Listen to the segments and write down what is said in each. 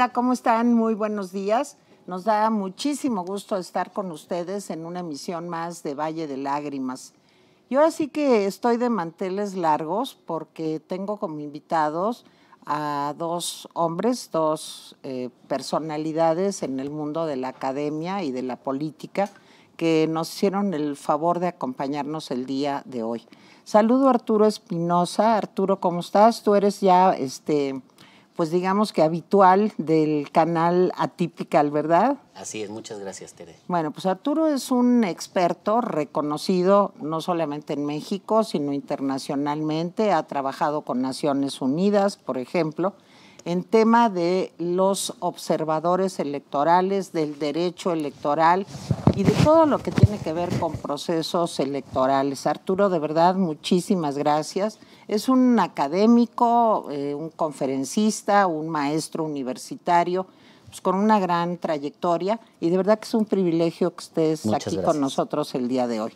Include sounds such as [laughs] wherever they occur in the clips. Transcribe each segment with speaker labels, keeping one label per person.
Speaker 1: Hola, ¿cómo están? Muy buenos días. Nos da muchísimo gusto estar con ustedes en una emisión más de Valle de Lágrimas. Yo así que estoy de manteles largos porque tengo como invitados a dos hombres, dos eh, personalidades en el mundo de la academia y de la política que nos hicieron el favor de acompañarnos el día de hoy. Saludo a Arturo Espinosa. Arturo, ¿cómo estás? Tú eres ya este pues digamos que habitual del canal atípical, ¿verdad?
Speaker 2: Así es, muchas gracias, Tere.
Speaker 1: Bueno, pues Arturo es un experto reconocido no solamente en México, sino internacionalmente. Ha trabajado con Naciones Unidas, por ejemplo en tema de los observadores electorales, del derecho electoral y de todo lo que tiene que ver con procesos electorales. Arturo, de verdad, muchísimas gracias. Es un académico, eh, un conferencista, un maestro universitario. Pues, con una gran trayectoria y de verdad que es un privilegio que estés aquí con nosotros el día de hoy.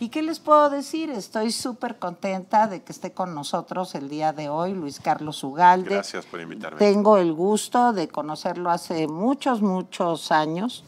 Speaker 1: ¿Y qué les puedo decir? Estoy súper contenta de que esté con nosotros el día de hoy Luis Carlos Ugalde. Gracias por invitarme. Tengo el gusto de conocerlo hace muchos, muchos años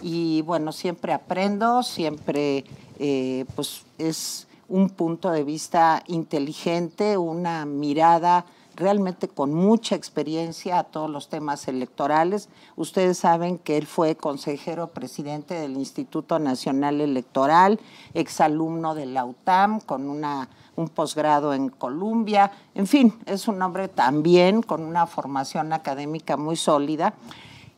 Speaker 1: y bueno, siempre aprendo, siempre eh, pues es un punto de vista inteligente, una mirada realmente con mucha experiencia a todos los temas electorales. Ustedes saben que él fue consejero presidente del Instituto Nacional Electoral, exalumno de la UTAM, con un posgrado en Colombia. En fin, es un hombre también con una formación académica muy sólida.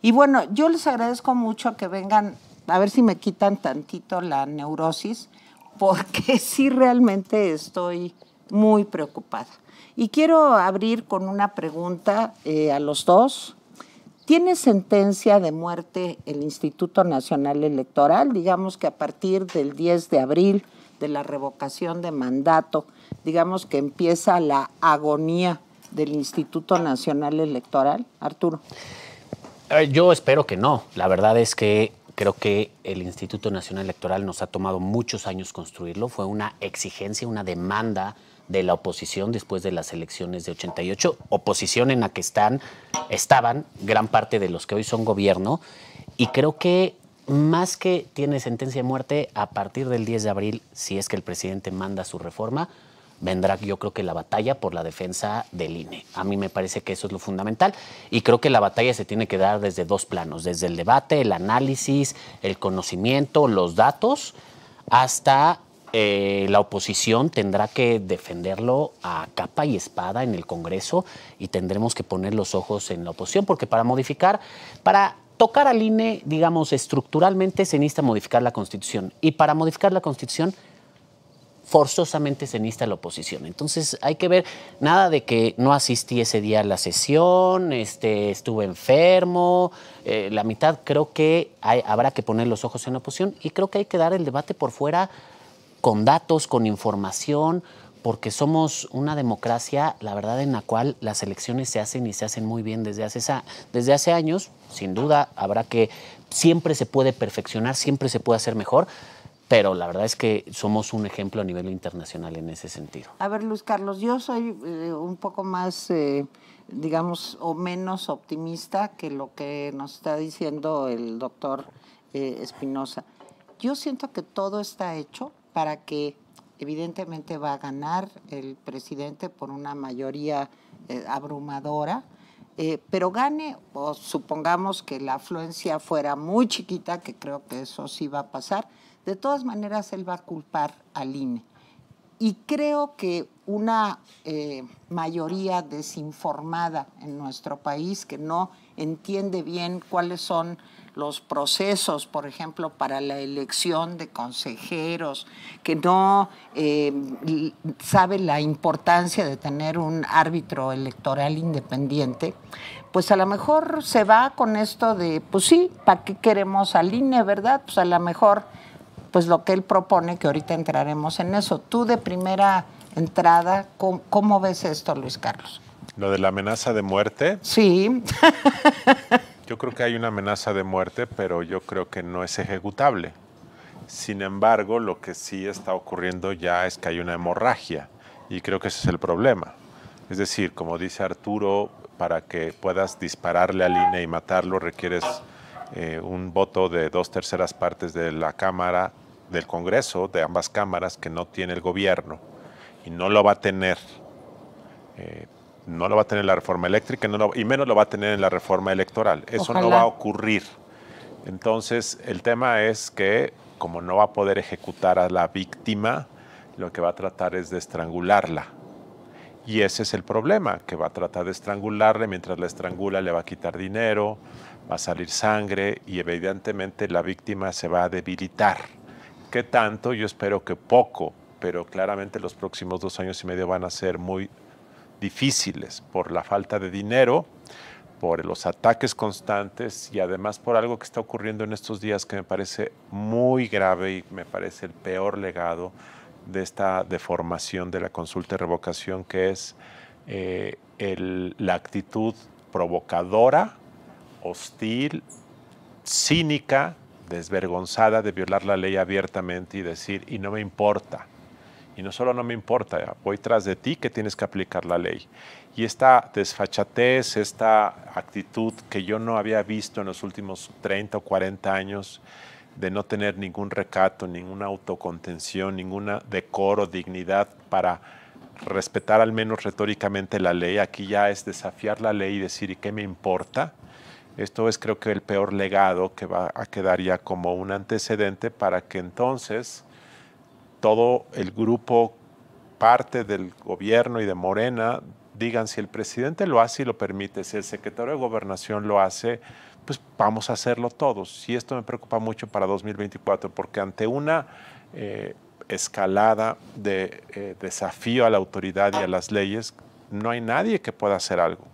Speaker 1: Y bueno, yo les agradezco mucho que vengan, a ver si me quitan tantito la neurosis, porque [laughs] sí realmente estoy muy preocupada. Y quiero abrir con una pregunta eh, a los dos. ¿Tiene sentencia de muerte el Instituto Nacional Electoral? Digamos que a partir del 10 de abril de la revocación de mandato, digamos que empieza la agonía del Instituto Nacional Electoral, Arturo?
Speaker 2: Eh, yo espero que no. La verdad es que creo que el Instituto Nacional Electoral nos ha tomado muchos años construirlo. Fue una exigencia, una demanda de la oposición después de las elecciones de 88, oposición en la que están, estaban gran parte de los que hoy son gobierno, y creo que más que tiene sentencia de muerte, a partir del 10 de abril, si es que el presidente manda su reforma, vendrá yo creo que la batalla por la defensa del INE. A mí me parece que eso es lo fundamental y creo que la batalla se tiene que dar desde dos planos, desde el debate, el análisis, el conocimiento, los datos, hasta eh, la oposición tendrá que defenderlo a capa y espada en el Congreso y tendremos que poner los ojos en la oposición, porque para modificar, para tocar al INE, digamos, estructuralmente se necesita modificar la Constitución. Y para modificar la Constitución, forzosamente se necesita la oposición. Entonces hay que ver, nada de que no asistí ese día a la sesión, este, estuve enfermo, eh, la mitad creo que habrá que poner los ojos en la oposición y creo que hay que dar el debate por fuera con datos, con información, porque somos una democracia, la verdad, en la cual las elecciones se hacen y se hacen muy bien desde hace, desde hace años. Sin duda, habrá que, siempre se puede perfeccionar, siempre se puede hacer mejor, pero la verdad es que somos un ejemplo a nivel internacional en ese sentido.
Speaker 1: A ver, Luis Carlos, yo soy eh, un poco más, eh, digamos, o menos optimista que lo que nos está diciendo el doctor eh, Espinosa. yo siento que todo está hecho para que evidentemente va a ganar el presidente por una mayoría eh, abrumadora, eh, pero gane, o supongamos que la afluencia fuera muy chiquita, que creo que eso sí va a pasar, de todas maneras él va a culpar al INE. Y creo que una eh, mayoría desinformada en nuestro país que no entiende bien cuáles son los procesos, por ejemplo, para la elección de consejeros, que no eh, sabe la importancia de tener un árbitro electoral independiente, pues a lo mejor se va con esto de, pues sí, ¿para qué queremos al INE, verdad? Pues a lo mejor, pues lo que él propone, que ahorita entraremos en eso. Tú de primera entrada, cómo ves esto, Luis Carlos?
Speaker 3: Lo de la amenaza de muerte.
Speaker 1: Sí. [laughs]
Speaker 3: Yo creo que hay una amenaza de muerte, pero yo creo que no es ejecutable. Sin embargo, lo que sí está ocurriendo ya es que hay una hemorragia y creo que ese es el problema. Es decir, como dice Arturo, para que puedas dispararle al INE y matarlo requieres eh, un voto de dos terceras partes de la Cámara, del Congreso, de ambas cámaras, que no tiene el gobierno y no lo va a tener. Eh, no lo va a tener la reforma eléctrica y menos lo va a tener en la reforma electoral. Eso no va a ocurrir. Entonces, el tema es que como no va a poder ejecutar a la víctima, lo que va a tratar es de estrangularla. Y ese es el problema, que va a tratar de estrangularle, mientras la estrangula le va a quitar dinero, va a salir sangre y evidentemente la víctima se va a debilitar. ¿Qué tanto? Yo espero que poco, pero claramente los próximos dos años y medio van a ser muy difíciles por la falta de dinero, por los ataques constantes y además por algo que está ocurriendo en estos días que me parece muy grave y me parece el peor legado de esta deformación de la consulta y revocación, que es eh, la actitud provocadora, hostil, cínica, desvergonzada de violar la ley abiertamente y decir, y no me importa y no solo no me importa, voy tras de ti que tienes que aplicar la ley. Y esta desfachatez, esta actitud que yo no había visto en los últimos 30 o 40 años, de no tener ningún recato, ninguna autocontención, ninguna decoro, dignidad para respetar al menos retóricamente la ley. Aquí ya es desafiar la ley y decir, ¿y qué me importa? Esto es creo que el peor legado que va a quedar ya como un antecedente para que entonces todo el grupo, parte del gobierno y de Morena, digan si el presidente lo hace y lo permite, si el secretario de gobernación lo hace, pues vamos a hacerlo todos. Y esto me preocupa mucho para 2024, porque ante una eh, escalada de eh, desafío a la autoridad y a las leyes, no hay nadie que pueda hacer algo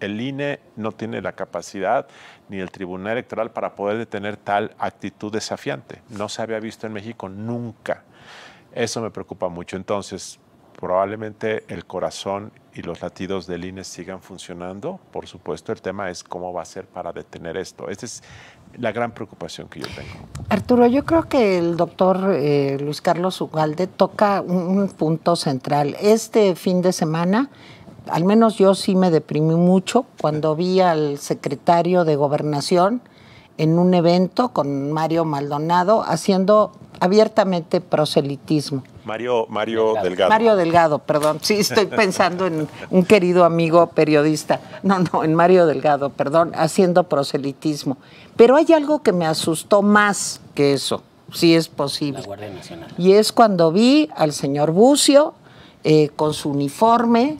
Speaker 3: el INE no tiene la capacidad ni el Tribunal Electoral para poder detener tal actitud desafiante. No se había visto en México nunca. Eso me preocupa mucho. Entonces, probablemente el corazón y los latidos del INE sigan funcionando. Por supuesto, el tema es cómo va a ser para detener esto. Esta es la gran preocupación que yo tengo.
Speaker 1: Arturo, yo creo que el doctor eh, Luis Carlos Ugalde toca un punto central. Este fin de semana al menos yo sí me deprimí mucho cuando vi al secretario de gobernación en un evento con Mario Maldonado haciendo abiertamente proselitismo.
Speaker 3: Mario, Mario Delgado. Mario Delgado,
Speaker 1: perdón. Sí, estoy [laughs] pensando en un querido amigo periodista. No, no, en Mario Delgado, perdón, haciendo proselitismo. Pero hay algo que me asustó más que eso, si es posible. La Guardia Nacional. Y es cuando vi al señor Bucio eh, con su uniforme,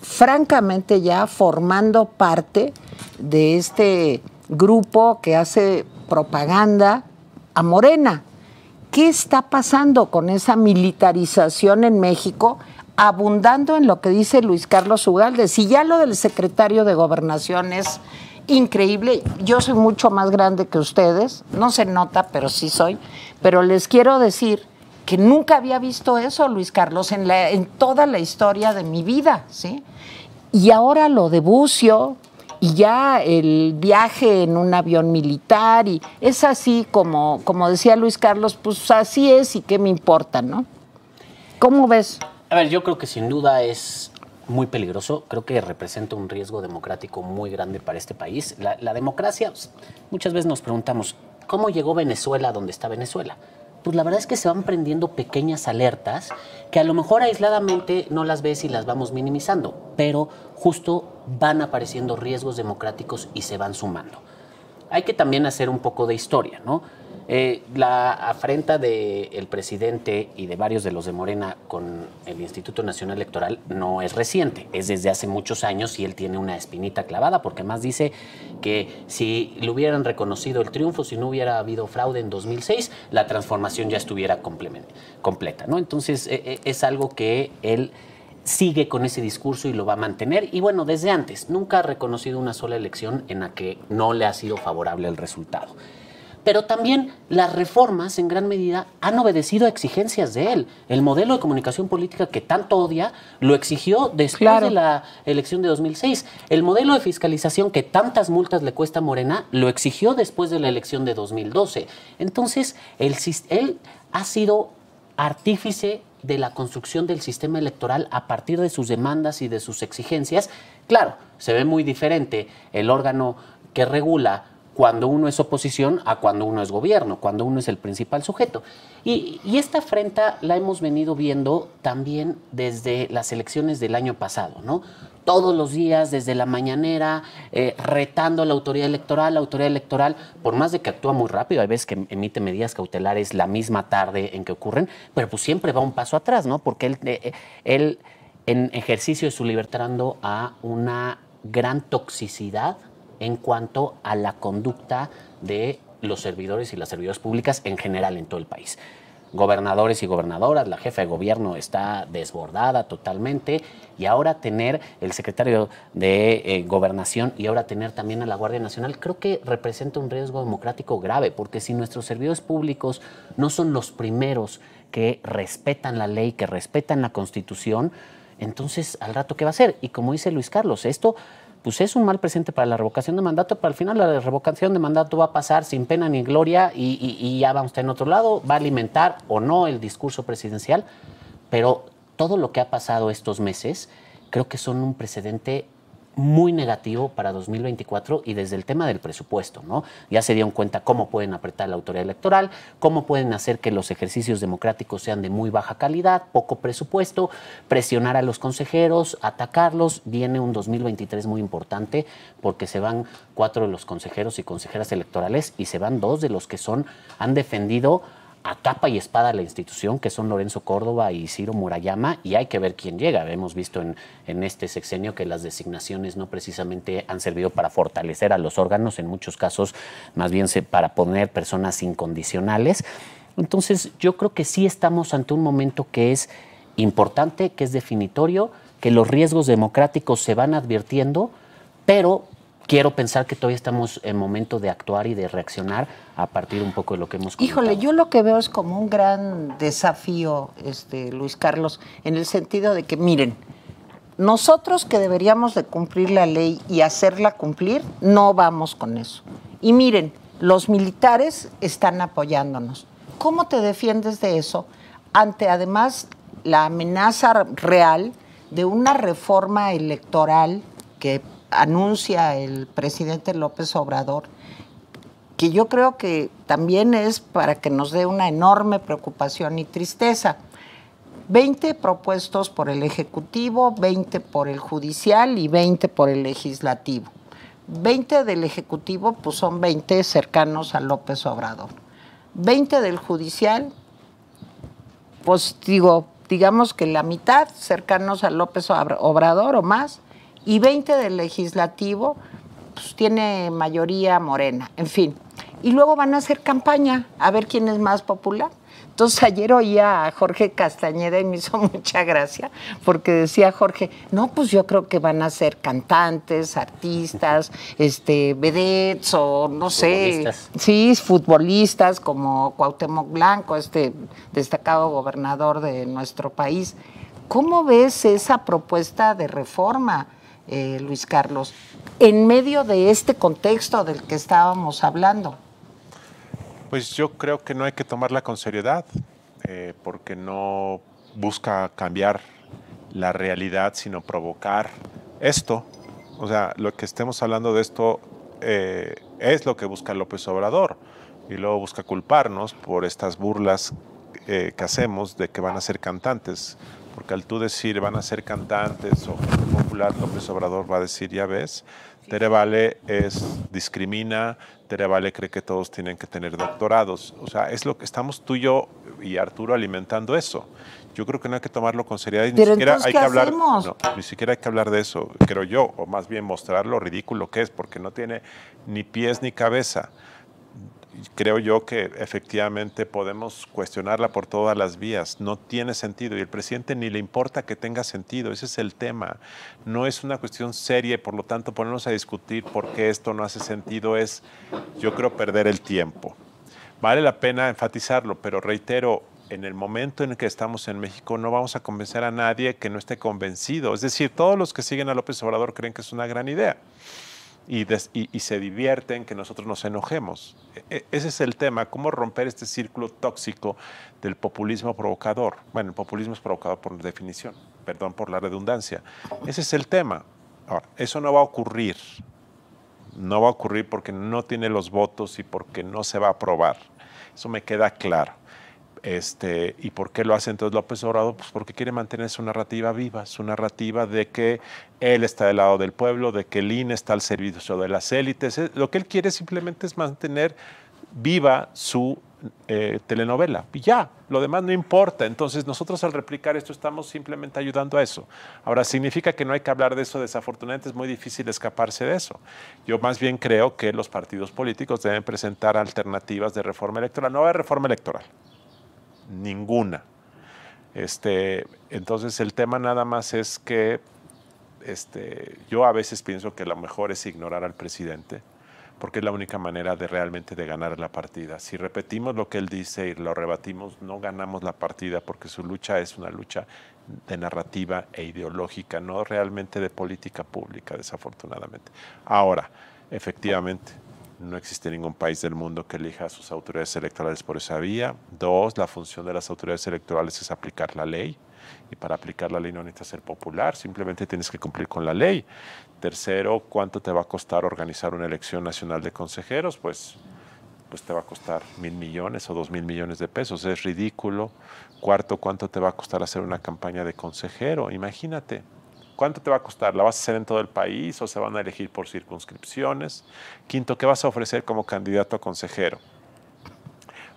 Speaker 1: francamente ya formando parte de este grupo que hace propaganda a Morena. ¿Qué está pasando con esa militarización en México? Abundando en lo que dice Luis Carlos Ugalde. Si ya lo del secretario de Gobernación es increíble, yo soy mucho más grande que ustedes, no se nota, pero sí soy, pero les quiero decir que nunca había visto eso, Luis Carlos, en, toda la historia de mi vida, ¿sí? Y ahora lo de Bucio y ya el viaje en un avión militar y es así como, como decía Luis Carlos, pues así es y qué me importa, ¿no? ¿Cómo ves?
Speaker 2: A ver, yo creo que sin duda es muy peligroso, creo que representa un riesgo democrático muy grande para este país. La, democracia, pues, muchas veces nos preguntamos, ¿cómo llegó Venezuela donde está Venezuela? pues la verdad es que se van prendiendo pequeñas alertas que a lo mejor aisladamente no las ves y las vamos minimizando, pero justo van apareciendo riesgos democráticos y se van sumando. Hay que también hacer un poco de historia, ¿no? Eh, la afrenta del presidente y de varios de los de Morena con el Instituto Nacional Electoral no es reciente, es desde hace muchos años y él tiene una espinita clavada, porque más dice que si le hubieran reconocido el triunfo, si no hubiera habido fraude en 2006, la transformación ya estuviera completa. Entonces e, e, es algo que él sigue con ese discurso y lo va a mantener. Y bueno, desde antes, nunca ha reconocido una sola elección en la que no le ha sido favorable el resultado pero también las reformas en gran medida han obedecido a exigencias de él. El modelo de comunicación política que tanto odia lo exigió después de la elección de 2006. El modelo de fiscalización que tantas multas le cuesta a Morena lo exigió después de la elección de 2012. Entonces, él ha sido artífice de la construcción del sistema electoral a partir de sus demandas y de sus exigencias. Claro, se ve muy diferente el órgano que regula cuando uno es oposición a cuando uno es gobierno, cuando uno es el principal sujeto. Y, esta afrenta la hemos venido viendo también desde las elecciones del año pasado, ¿no? todos los días, desde la mañanera, eh, retando a la autoridad electoral, la autoridad electoral, por más de que actúa muy rápido, hay veces que emite medidas cautelares la misma tarde en que ocurren, pero pues siempre va un paso atrás, ¿no? Porque él, eh, eh, en ejercicio de su libertad a una gran toxicidad en cuanto a la conducta de los servidores y las servidoras públicas en general en todo el país. Gobernadores y gobernadoras, la jefa de gobierno está desbordada totalmente y ahora tener el secretario de eh, gobernación y ahora tener también a la Guardia Nacional creo que representa un riesgo democrático grave porque si nuestros servidores públicos no son los primeros que respetan la ley, que respetan la constitución, entonces al rato qué va a ser. Y como dice Luis Carlos, esto pues es un mal presente para la revocación de mandato, pero al final la revocación de mandato va a pasar sin pena ni gloria y, y ya va usted en otro lado, va a alimentar o no el discurso presidencial, pero todo lo que ha pasado estos meses creo que son un precedente muy negativo para 2024 y desde el tema del presupuesto, ¿no? Ya se dieron cuenta cómo pueden apretar la autoridad electoral, cómo pueden hacer que los ejercicios democráticos sean de muy baja calidad, poco presupuesto, presionar a los consejeros, atacarlos. Viene un 2023 muy importante porque se van cuatro de los consejeros y consejeras electorales y se van dos de los que son han defendido a capa y espada la institución, que son Lorenzo Córdoba y Ciro Murayama, y hay que ver quién llega. Hemos visto en, en este sexenio que las designaciones no precisamente han servido para fortalecer a los órganos, en muchos casos más bien para poner personas incondicionales. Entonces yo creo que sí estamos ante un momento que es importante, que es definitorio, que los riesgos democráticos se van advirtiendo, pero quiero pensar que todavía estamos en momento de actuar y de reaccionar a partir un poco de lo que hemos
Speaker 1: Híjole, yo lo que veo es como un gran desafío, este, Luis Carlos, en el sentido de que, miren, nosotros que deberíamos de cumplir la ley y hacerla cumplir, no vamos con eso. Y miren, los militares están apoyándonos. ¿Cómo te defiendes de eso ante además la amenaza real de una reforma electoral que anuncia el presidente López Obrador, que yo creo que también es para que nos dé una enorme preocupación y tristeza. Veinte propuestos por el Ejecutivo, veinte por el Judicial y veinte por el Legislativo. Veinte del Ejecutivo, pues son veinte cercanos a López Obrador. Veinte del Judicial, pues digo, digamos que la mitad cercanos a López Obrador o más, y 20 del legislativo pues, tiene mayoría morena, en fin. Y luego van a hacer campaña a ver quién es más popular. Entonces ayer oía a Jorge Castañeda y me hizo [laughs] mucha gracia porque decía Jorge, no, pues yo creo que van a ser cantantes, artistas, este, vedettes o no sé, futbolistas. sí, futbolistas como Cuauhtémoc Blanco, este destacado gobernador de nuestro país. ¿Cómo ves esa propuesta de reforma? Eh, Luis Carlos, en medio de este contexto del que estábamos hablando?
Speaker 3: Pues yo creo que no hay que tomarla con seriedad, eh, porque no busca cambiar la realidad, sino provocar esto. O sea, lo que estemos hablando de esto eh, es lo que busca López Obrador y luego busca culparnos por estas burlas que hacemos de que van a ser cantantes porque al tú decir van a ser cantantes o popular, López Obrador va a decir, ya ves, Tere Vale es, discrimina, Tere Vale cree que todos tienen que tener doctorados. O sea, es lo que estamos tú y yo y Arturo alimentando eso. Yo creo que no hay que tomarlo con seriedad ni siquiera hay que hablar. ni siquiera hay que hablar de eso, creo yo, o más bien mostrar lo ridículo que es, porque no tiene ni pies ni cabeza creo yo que efectivamente podemos cuestionarla por todas las vías. No tiene sentido y el presidente ni le importa que tenga sentido. Ese es el tema. No es una cuestión seria y por lo tanto ponernos a discutir por qué esto no hace sentido es, yo creo, perder el tiempo. Vale la pena enfatizarlo, pero reitero, en el momento en el que estamos en México no vamos a convencer a nadie que no esté convencido. Es decir, todos los que siguen a López Obrador creen que es una gran idea y, y, y, se divierten, que nosotros nos enojemos. E, e, ese es el tema, cómo romper este círculo tóxico del populismo provocador. Bueno, el populismo es provocador por definición, perdón por la redundancia. Ese es el tema. Ahora, eso no va a ocurrir. No va a ocurrir porque no tiene los votos y porque no se va a aprobar. Eso me queda claro. Este, ¿Y por qué lo hace entonces López Obrador? Pues porque quiere mantener su narrativa viva, su narrativa de que él está del lado del pueblo, de que el INE está al servicio de las élites. Eh, lo que él quiere simplemente es mantener viva su eh, telenovela. Y ya, lo demás no importa. Entonces nosotros al replicar esto estamos simplemente ayudando a eso. Ahora, significa que no hay que hablar de eso, desafortunadamente es muy difícil escaparse de eso. Yo más bien creo que los partidos políticos deben presentar alternativas de reforma electoral. No de reforma electoral ninguna. Este, entonces el tema nada más es que este, yo a veces pienso que lo mejor es ignorar al presidente, porque es la única manera de realmente de ganar la partida. Si repetimos lo que él dice y lo rebatimos, no ganamos la partida porque su lucha es una lucha de narrativa e ideológica, no realmente de política pública, desafortunadamente. Ahora, efectivamente, no existe ningún país del mundo que elija a sus autoridades electorales por esa vía. Dos, la función de las autoridades electorales es aplicar la ley. Y para aplicar la ley no necesitas ser popular, simplemente tienes que cumplir con la ley. Tercero, ¿cuánto te va a costar organizar una elección nacional de consejeros? Pues, pues te va a costar mil millones o dos mil millones de pesos. Es ridículo. Cuarto, ¿cuánto te va a costar hacer una campaña de consejero? Imagínate. ¿Cuánto te va a costar? ¿La vas a hacer en todo el país o se van a elegir por circunscripciones? Quinto, ¿qué vas a ofrecer como candidato a consejero?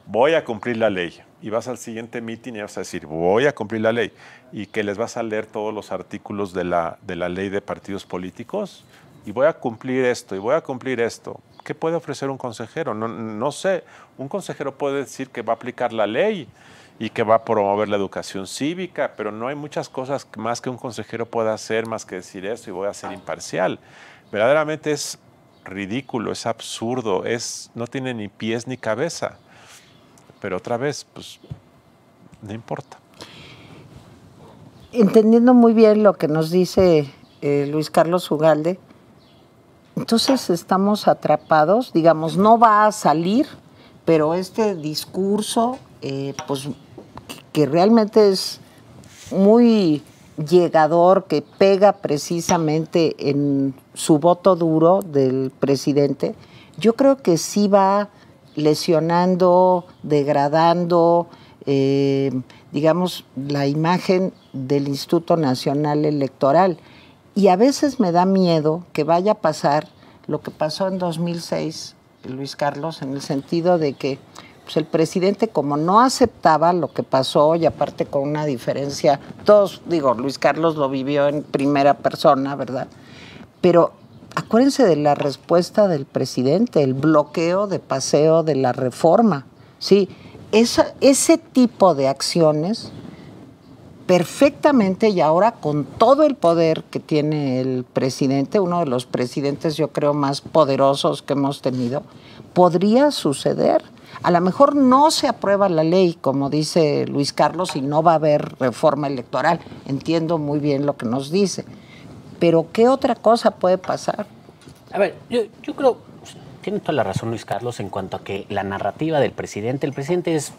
Speaker 3: Voy a cumplir la ley. Y vas al siguiente meeting y vas a decir, voy a cumplir la ley. Y que les vas a leer todos los artículos de la, ley de partidos políticos. Y voy a cumplir esto, y voy a cumplir esto. ¿Qué puede ofrecer un consejero? No, no sé. Un consejero puede decir que va a aplicar la ley y que va a promover la educación cívica, pero no hay muchas cosas más que un consejero pueda hacer más que decir eso y voy a ser imparcial. Verdaderamente es ridículo, es absurdo, es, no tiene ni pies ni cabeza. Pero otra vez, pues, no importa.
Speaker 1: Entendiendo muy bien lo que nos dice eh, Luis Carlos Ugalde, entonces estamos atrapados, digamos, no va a salir, pero este discurso eh, pues que realmente es muy llegador, que pega precisamente en su voto duro del presidente, yo creo que sí va lesionando, degradando, eh, digamos, la imagen del Instituto Nacional Electoral. Y a veces me da miedo que vaya a pasar lo que pasó en 2006, Luis Carlos, en el sentido de que pues, el presidente como no aceptaba lo que pasó y aparte con una diferencia, todos, digo, Luis Carlos lo vivió en primera persona, ¿verdad? Pero acuérdense de la respuesta del presidente, el bloqueo de paseo de la reforma, ¿sí? ese tipo de acciones perfectamente y ahora con todo el poder que tiene el presidente, uno de los presidentes yo creo más poderosos que hemos tenido, podría suceder. A lo mejor no se aprueba la ley, como dice Luis Carlos, y no va a haber reforma electoral. Entiendo muy bien lo que nos dice. Pero ¿qué otra cosa puede pasar?
Speaker 2: A ver, yo, creo, tiene toda la razón Luis Carlos en cuanto a que la narrativa del presidente, el presidente es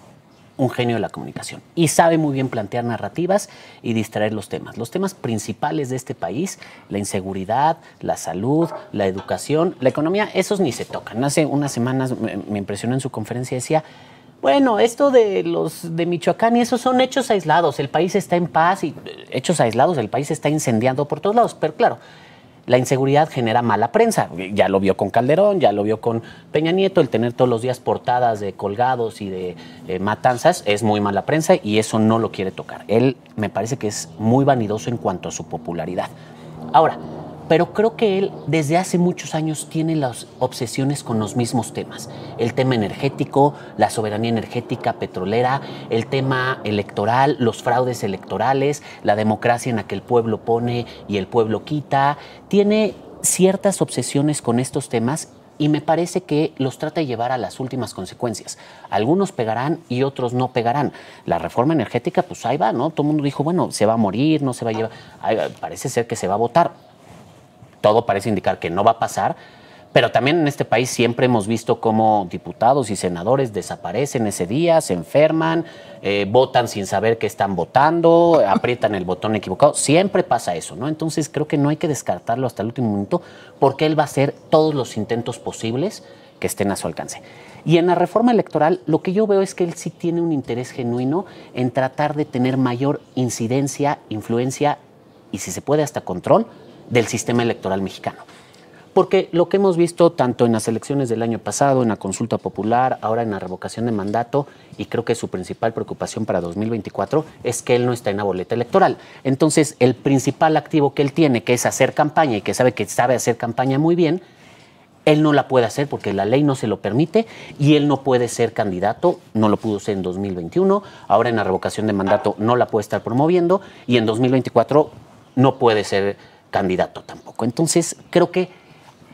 Speaker 2: un genio de la comunicación y sabe muy bien plantear narrativas y distraer los temas. Los temas principales de este país, la inseguridad, la salud, la educación, la economía, esos ni se tocan. Hace unas semanas me, impresionó en su conferencia, decía, bueno, esto de los de Michoacán y esos son hechos aislados, el país está en paz y eh, hechos aislados, el país está incendiando por todos lados, pero claro, la inseguridad genera mala prensa. Ya lo vio con Calderón, ya lo vio con Peña Nieto, el tener todos los días portadas de colgados y de eh, matanzas es muy mala prensa y eso no lo quiere tocar. Él me parece que es muy vanidoso en cuanto a su popularidad. Ahora, pero creo que él desde hace muchos años tiene las obsesiones con los mismos temas. El tema energético, la soberanía energética petrolera, el tema electoral, los fraudes electorales, la democracia en la que el pueblo pone y el pueblo quita. Tiene ciertas obsesiones con estos temas y me parece que los trata de llevar a las últimas consecuencias. Algunos pegarán y otros no pegarán. La reforma energética, pues ahí va, ¿no? Todo el mundo dijo, bueno, se va a morir, no se va a llevar. parece ser que se va a votar todo parece indicar que no va a pasar, pero también en este país siempre hemos visto cómo diputados y senadores desaparecen ese día, se enferman, eh, votan sin saber que están votando, [laughs] aprietan el botón equivocado. Siempre pasa eso, ¿no? Entonces creo que no hay que descartarlo hasta el último minuto porque él va a hacer todos los intentos posibles que estén a su alcance. Y en la reforma electoral lo que yo veo es que él sí tiene un interés genuino en tratar de tener mayor incidencia, influencia y si se puede hasta control del sistema electoral mexicano. Porque lo que hemos visto tanto en las elecciones del año pasado, en la consulta popular, ahora en la revocación de mandato, y creo que su principal preocupación para 2024 es que él no está en la boleta electoral. Entonces, el principal activo que él tiene, que es hacer campaña y que sabe que sabe hacer campaña muy bien, él no la puede hacer porque la ley no se lo permite y él no puede ser candidato, no lo pudo ser en 2021, ahora en la revocación de mandato no la puede estar promoviendo y en 2024 no puede ser candidato tampoco. Entonces, creo que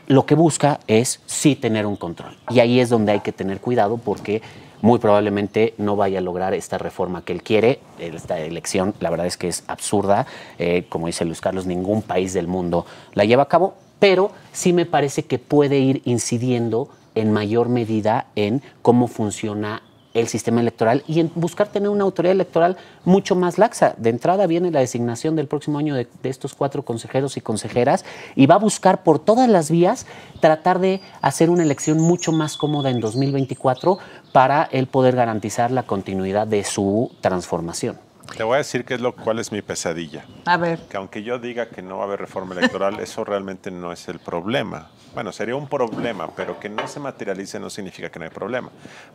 Speaker 2: lo que busca es sí tener un control. Y ahí es donde hay que tener cuidado porque muy probablemente no vaya a lograr esta reforma que él quiere. Esta elección, la verdad es que es absurda. Eh, como dice Luis Carlos, ningún país del mundo la lleva a cabo, pero sí me parece que puede ir incidiendo en mayor medida en cómo funciona el sistema electoral y en buscar tener una autoridad electoral mucho más laxa. De entrada viene la designación del próximo año de, estos cuatro consejeros y consejeras y va a buscar por todas las vías tratar de hacer una elección mucho más cómoda en 2024 para el poder garantizar la continuidad de su transformación.
Speaker 3: Te voy a decir qué es lo, cuál es mi pesadilla. A ver. Que aunque yo diga que no va a haber reforma electoral, [laughs] eso realmente no es el problema. Bueno, sería un problema, pero que no se materialice no significa que no hay problema.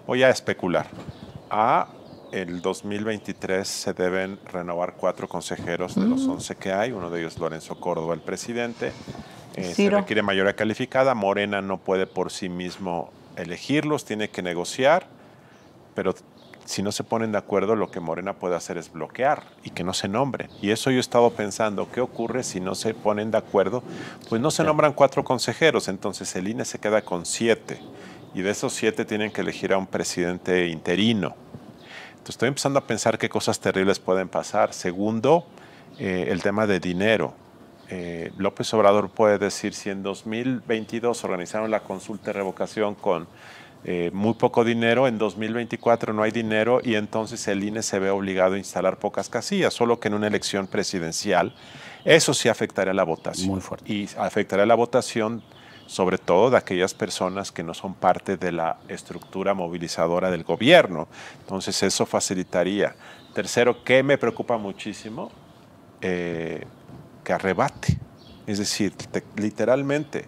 Speaker 3: Voy a especular. A el 2023 se deben renovar cuatro consejeros de los 11 mm. que hay. Uno de ellos, Lorenzo Córdoba, el presidente. Eh, se requiere mayoría calificada. Morena no puede por sí mismo elegirlos, tiene que negociar, pero si no se ponen de acuerdo, lo que Morena puede hacer es bloquear y que no se nombren. Y eso yo he estado pensando, ¿qué ocurre si no se ponen de acuerdo? Pues no se nombran cuatro consejeros, entonces el INE se queda con siete. Y de esos siete tienen que elegir a un presidente interino. Entonces estoy empezando a pensar qué cosas terribles pueden pasar. Segundo, eh, el tema de dinero. Eh, López Obrador puede decir si en 2022 organizaron la consulta de revocación con eh, muy poco dinero, en 2024 no hay dinero y entonces el INE se ve obligado a instalar pocas casillas, solo que en una elección presidencial eso sí afectaría la votación. Muy fuerte. Y afectaría la votación sobre todo de aquellas personas que no son parte de la estructura movilizadora del gobierno. Entonces eso facilitaría. Tercero, que me preocupa muchísimo? Eh, que arrebate. Es decir, literalmente,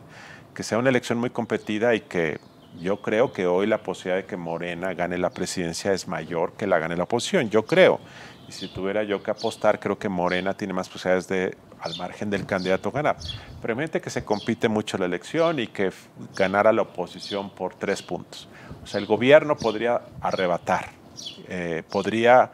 Speaker 3: que sea una elección muy competida y que yo creo que hoy la posibilidad de que Morena gane la presidencia es mayor que la gane la oposición, yo creo. Y si tuviera yo que apostar, creo que Morena tiene más posibilidades de, al margen del candidato, ganar. Pero que se compite mucho la elección y que ganara la oposición por tres puntos. O sea, el gobierno podría arrebatar, eh, podría,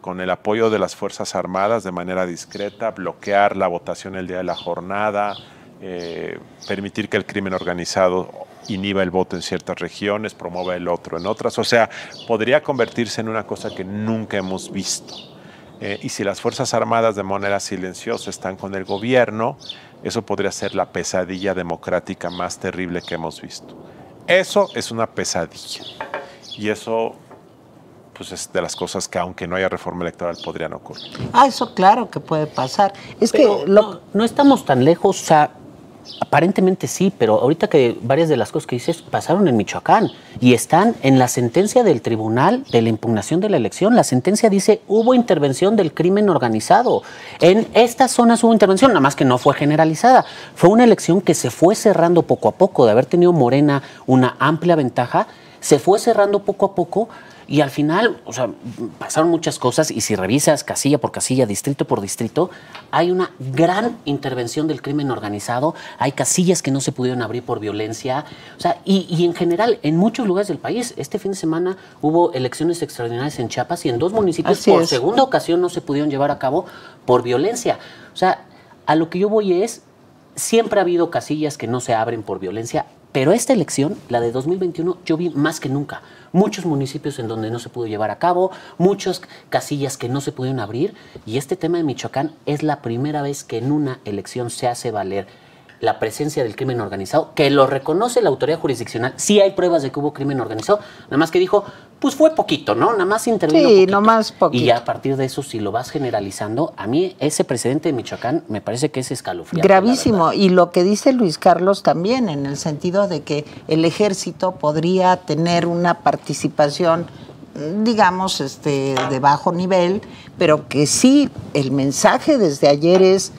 Speaker 3: con el apoyo de las Fuerzas Armadas, de manera discreta, bloquear la votación el día de la jornada, eh, permitir que el crimen organizado inhiba el voto en ciertas regiones, promueva el otro en otras. O sea, podría convertirse en una cosa que nunca hemos visto. Eh, y si las Fuerzas Armadas de manera silenciosa están con el gobierno, eso podría ser la pesadilla democrática más terrible que hemos visto. Eso es una pesadilla. Y eso pues es de las cosas que aunque no haya reforma electoral podrían ocurrir.
Speaker 1: Ah, eso claro que puede pasar.
Speaker 2: Es que no, estamos tan lejos. O Aparentemente sí, pero ahorita que varias de las cosas que dices pasaron en Michoacán y están en la sentencia del tribunal de la impugnación de la elección. La sentencia dice hubo intervención del crimen organizado. En estas zonas hubo intervención, nada más que no fue generalizada. Fue una elección que se fue cerrando poco a poco, de haber tenido Morena una amplia ventaja, se fue cerrando poco a poco y al final, o sea, pasaron muchas cosas y si revisas casilla por casilla, distrito por distrito, hay una gran intervención del crimen organizado, hay casillas que no se pudieron abrir por violencia, o sea, y, en general, en muchos lugares del país, este fin de semana hubo elecciones extraordinarias en Chiapas y en dos municipios por segunda ocasión no se pudieron llevar a cabo por violencia. O sea, a lo que yo voy es, siempre ha habido casillas que no se abren por violencia, pero esta elección, la de 2021, yo vi más que nunca muchos municipios en donde no se pudo llevar a cabo, muchas casillas que no se pudieron abrir y este tema de Michoacán es la primera vez que en una elección se hace valer la presencia del crimen organizado, que lo reconoce la autoridad jurisdiccional. Sí hay pruebas de que hubo crimen organizado, nada más que dijo, pues fue poquito, ¿no? Nada más intervino. Sí, más poquito. Y a partir de eso, si lo vas generalizando, a mí ese precedente de Michoacán me parece que es escalofriante.
Speaker 1: Gravísimo. Y lo que dice Luis Carlos también, en el sentido de que el ejército podría tener una participación digamos, este, de bajo nivel, pero que sí, el mensaje desde ayer es,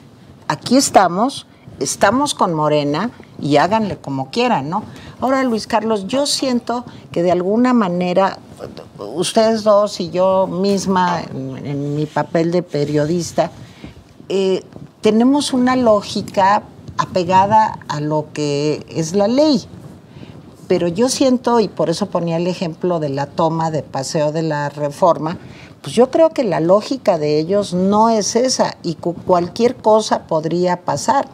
Speaker 1: aquí estamos, estamos con Morena y háganle como quieran, ¿no? Ahora, Luis Carlos, yo siento que de alguna manera, ustedes dos y yo misma, en, mi papel de periodista, eh, tenemos una lógica apegada a lo que es la ley. Pero yo siento, y por eso ponía el ejemplo de la toma de paseo de la reforma, pues yo creo que la lógica de ellos no es esa y cualquier cosa podría pasar.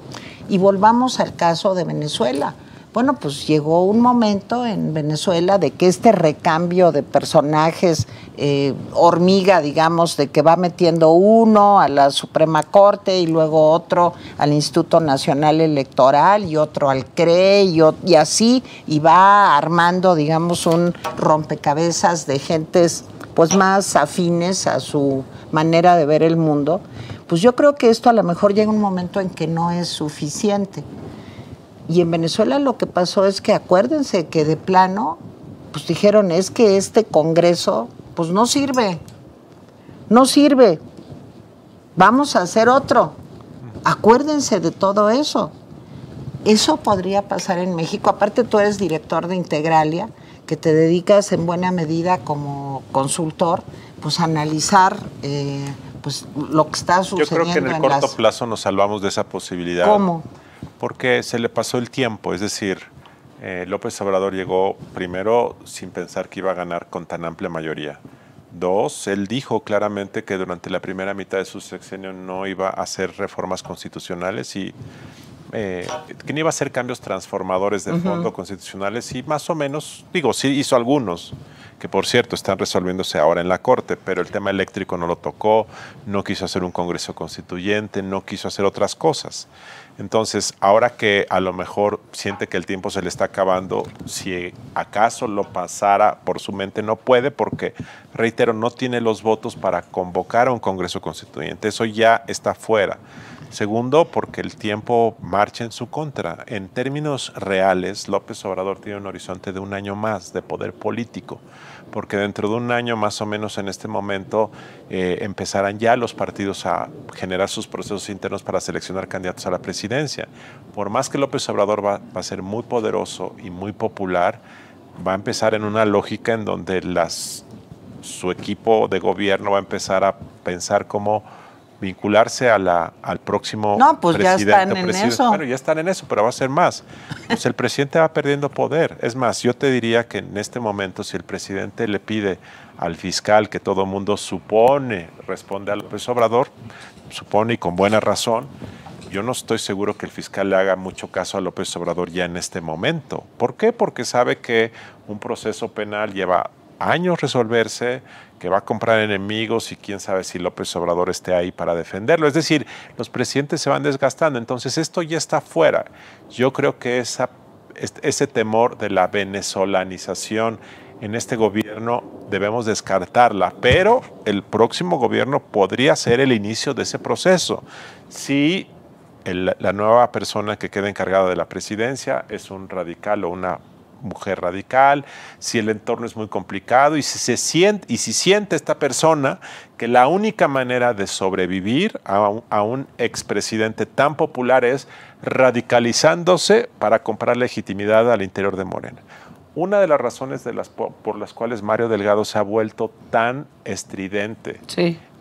Speaker 1: Y volvamos al caso de Venezuela. Bueno, pues llegó un momento en Venezuela de que este recambio de personajes, eh, hormiga, digamos, de que va metiendo uno a la Suprema Corte y luego otro al Instituto Nacional Electoral y otro al CRE y, y así, y va armando, digamos, un rompecabezas de gentes pues más afines a su manera de ver el mundo pues yo creo que esto a lo mejor llega un momento en que no es suficiente. Y en Venezuela lo que pasó es que acuérdense que de plano, pues dijeron, es que este Congreso, pues no sirve, no sirve, vamos a hacer otro. Acuérdense de todo eso. Eso podría pasar en México. Aparte tú eres director de Integralia, que te dedicas en buena medida como consultor, pues a analizar eh, pues lo que está sucediendo. Yo creo que en el corto
Speaker 3: plazo nos salvamos de esa posibilidad. ¿Cómo? Porque se le pasó el tiempo, es decir, eh, López Obrador llegó primero sin pensar que iba a ganar con tan amplia mayoría. Dos, él dijo claramente que durante la primera mitad de su sexenio no iba a hacer reformas constitucionales y Quién eh, que no iba a hacer cambios transformadores de fondo constitucionales y más o menos, digo, sí hizo algunos, que por cierto están resolviéndose ahora en la Corte, pero el tema eléctrico no lo tocó, no quiso hacer un Congreso constituyente, no quiso hacer otras cosas. Entonces, ahora que a lo mejor siente que el tiempo se le está acabando, si acaso lo pasara por su mente, no puede porque, reitero, no tiene los votos para convocar a un Congreso constituyente. Eso ya está fuera. Segundo, porque el tiempo marcha en su contra. En términos reales, López Obrador tiene un horizonte de un año más de poder político, porque dentro de un año más o menos en este momento eh, empezarán ya los partidos a generar sus procesos internos para seleccionar candidatos a la presidencia. Por más que López Obrador va, a ser muy poderoso y muy popular, va a empezar en una lógica en donde su equipo de gobierno va a empezar a pensar cómo vincularse a la, al próximo no, pues Ya están en eso. Bueno, ya están en eso, pero va a ser más. Pues el presidente va perdiendo poder. Es más, yo te diría que en este momento, si el presidente le pide al fiscal que todo mundo supone responde a López Obrador, supone y con buena razón, yo no estoy seguro que el fiscal le haga mucho caso a López Obrador ya en este momento. ¿Por qué? Porque sabe que un proceso penal lleva años resolverse, que va a comprar enemigos y quién sabe si López Obrador esté ahí para defenderlo. Es decir, los presidentes se van desgastando, entonces esto ya está fuera. Yo creo que ese temor de la venezolanización en este gobierno debemos descartarla, pero el próximo gobierno podría ser el inicio de ese proceso. Si la nueva persona que queda encargada de la presidencia es un radical o una mujer radical, si el entorno es muy complicado y si, se siente, y si siente esta persona que la única manera de sobrevivir a un, expresidente tan popular es radicalizándose para comprar legitimidad al interior de Morena. Una de las razones de las, por las cuales Mario Delgado se ha vuelto tan estridente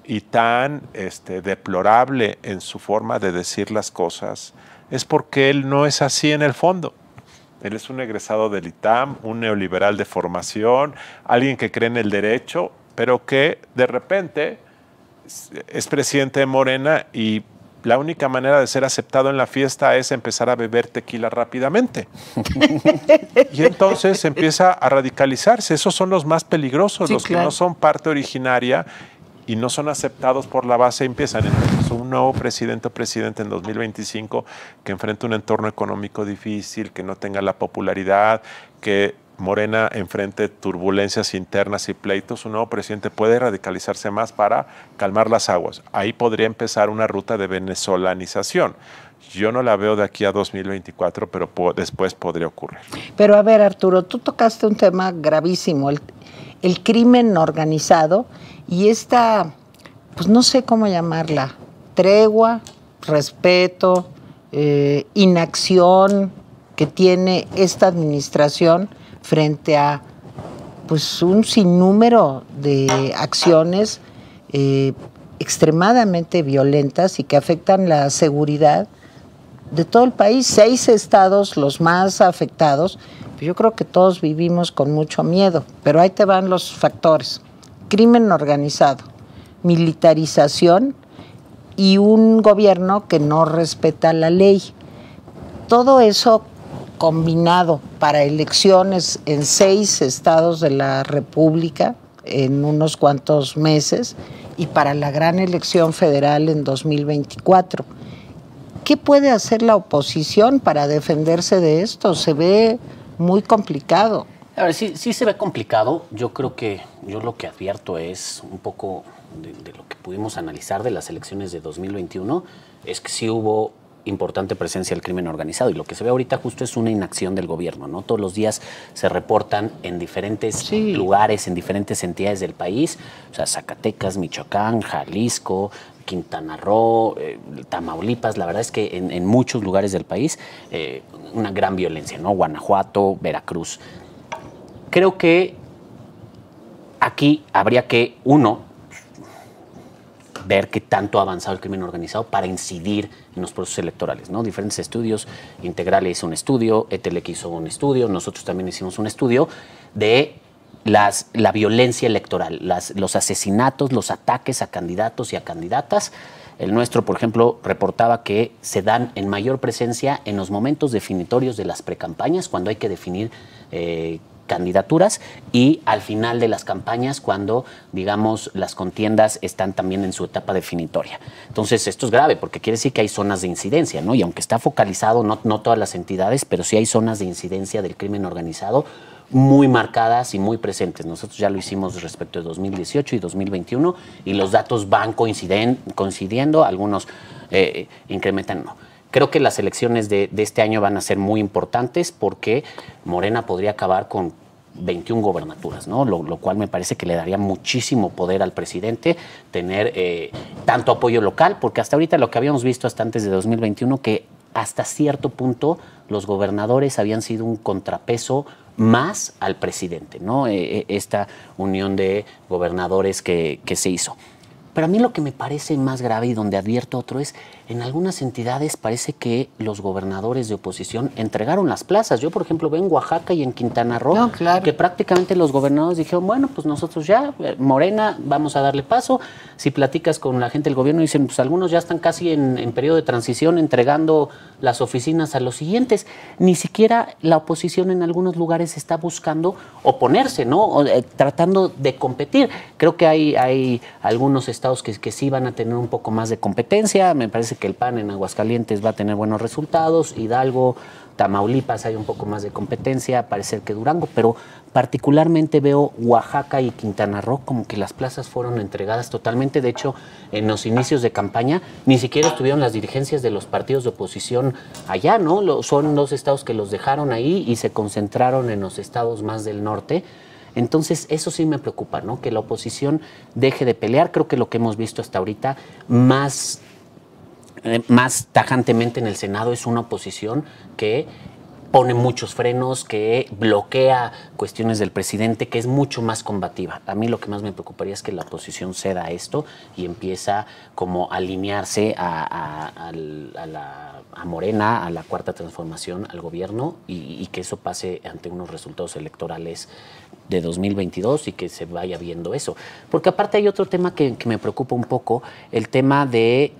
Speaker 3: y tan este, deplorable en su forma de decir las cosas es porque él no es así en el fondo. Él es un egresado del ITAM, un neoliberal de formación, alguien que cree en el derecho, pero que de repente es presidente de Morena y la única manera de ser aceptado en la fiesta es empezar a beber tequila rápidamente. y entonces empieza a radicalizarse. Esos son los más peligrosos, los que no son parte originaria y no son aceptados por la base, empiezan entonces un nuevo presidente o presidente en 2025 que enfrenta un entorno económico difícil, que no tenga la popularidad, que Morena enfrente turbulencias internas y pleitos, un nuevo presidente puede radicalizarse más para calmar las aguas. Ahí podría empezar una ruta de venezolanización. Yo no la veo de aquí a 2024, pero después podría ocurrir.
Speaker 1: Pero a ver, Arturo, tú tocaste un tema gravísimo, el crimen organizado y esta, pues no sé cómo llamarla, tregua, respeto, eh, inacción que tiene esta administración frente a pues un sinnúmero de acciones eh, extremadamente violentas y que afectan la seguridad de todo el país. Seis estados los más afectados. Yo creo que todos vivimos con mucho miedo, pero ahí te van los factores crimen organizado, militarización y un gobierno que no respeta la ley. Todo eso combinado para elecciones en seis estados de la República en unos cuantos meses y para la gran elección federal en 2024. ¿Qué puede hacer la oposición para defenderse de esto? Se ve muy complicado.
Speaker 2: A ver, sí, sí se ve complicado. Yo creo que yo lo que advierto es un poco de, lo que pudimos analizar de las elecciones de 2021, es que sí hubo importante presencia del crimen organizado. Y lo que se ve ahorita justo es una inacción del gobierno, ¿no? Todos los días se reportan en diferentes lugares, en diferentes entidades del país, o sea, Zacatecas, Michoacán, Jalisco, Quintana Roo, eh, Tamaulipas, la verdad es que en, muchos lugares del país, eh, una gran violencia, ¿no? Guanajuato, Veracruz creo que aquí habría que, uno, ver qué tanto ha avanzado el crimen organizado para incidir en los procesos electorales, ¿no? Diferentes estudios, Integral hizo un estudio, ETLEC hizo un estudio, nosotros también hicimos un estudio de las, la violencia electoral, las, los asesinatos, los ataques a candidatos y a candidatas. El nuestro, por ejemplo, reportaba que se dan en mayor presencia en los momentos definitorios de las precampañas, cuando hay que definir eh, candidaturas y al final de las campañas cuando, digamos, las contiendas están también en su etapa definitoria. Entonces, esto es grave porque quiere decir que hay zonas de incidencia, ¿no? Y aunque está focalizado, no, todas las entidades, pero sí hay zonas de incidencia del crimen organizado muy marcadas y muy presentes. Nosotros ya lo hicimos respecto de 2018 y 2021 y los datos van coincidiendo, algunos eh, incrementan, no. Creo que las elecciones de, este año van a ser muy importantes porque Morena podría acabar con 21 gobernaturas, ¿no? Lo, cual me parece que le daría muchísimo poder al presidente tener eh, tanto apoyo local, porque hasta ahorita lo que habíamos visto hasta antes de 2021, que hasta cierto punto los gobernadores habían sido un contrapeso más al presidente, ¿no? Eh, eh, esta unión de gobernadores que se hizo. Pero a mí lo que me parece más grave y donde advierto otro es en algunas entidades parece que los gobernadores de oposición entregaron las plazas. Yo, por ejemplo, veo en Oaxaca y en Quintana Roo que prácticamente los gobernadores dijeron, bueno, pues nosotros ya, eh, Morena, vamos a darle paso. Si platicas con la gente del gobierno, dicen, pues algunos ya están casi en, periodo de transición entregando las oficinas a los siguientes. Ni siquiera la oposición en algunos lugares está buscando oponerse, ¿no? Eh, tratando de competir. Creo que hay, hay algunos estados que, que sí van a tener un poco más de competencia. Me parece que el PAN en Aguascalientes va a tener buenos resultados, Hidalgo, Tamaulipas hay un poco más de competencia, parece que Durango, pero particularmente veo Oaxaca y Quintana Roo como que las plazas fueron entregadas totalmente. De hecho, en los inicios de campaña ni siquiera estuvieron las dirigencias de los partidos de oposición allá, ¿no? son dos estados que los dejaron ahí y se concentraron en los estados más del norte. Entonces, eso sí me preocupa, ¿no? Que la oposición deje de pelear. Creo que lo que hemos visto hasta ahorita, más eh, más tajantemente en el Senado es una oposición que pone muchos frenos, que bloquea cuestiones del presidente, que es mucho más combativa. A mí lo que más me preocuparía es que la oposición ceda a esto y empieza como a alinearse a, Morena, a la cuarta transformación, al gobierno, y, que eso pase ante unos resultados electorales de 2022 y que se vaya viendo eso. Porque aparte hay otro tema que me preocupa un poco, el tema de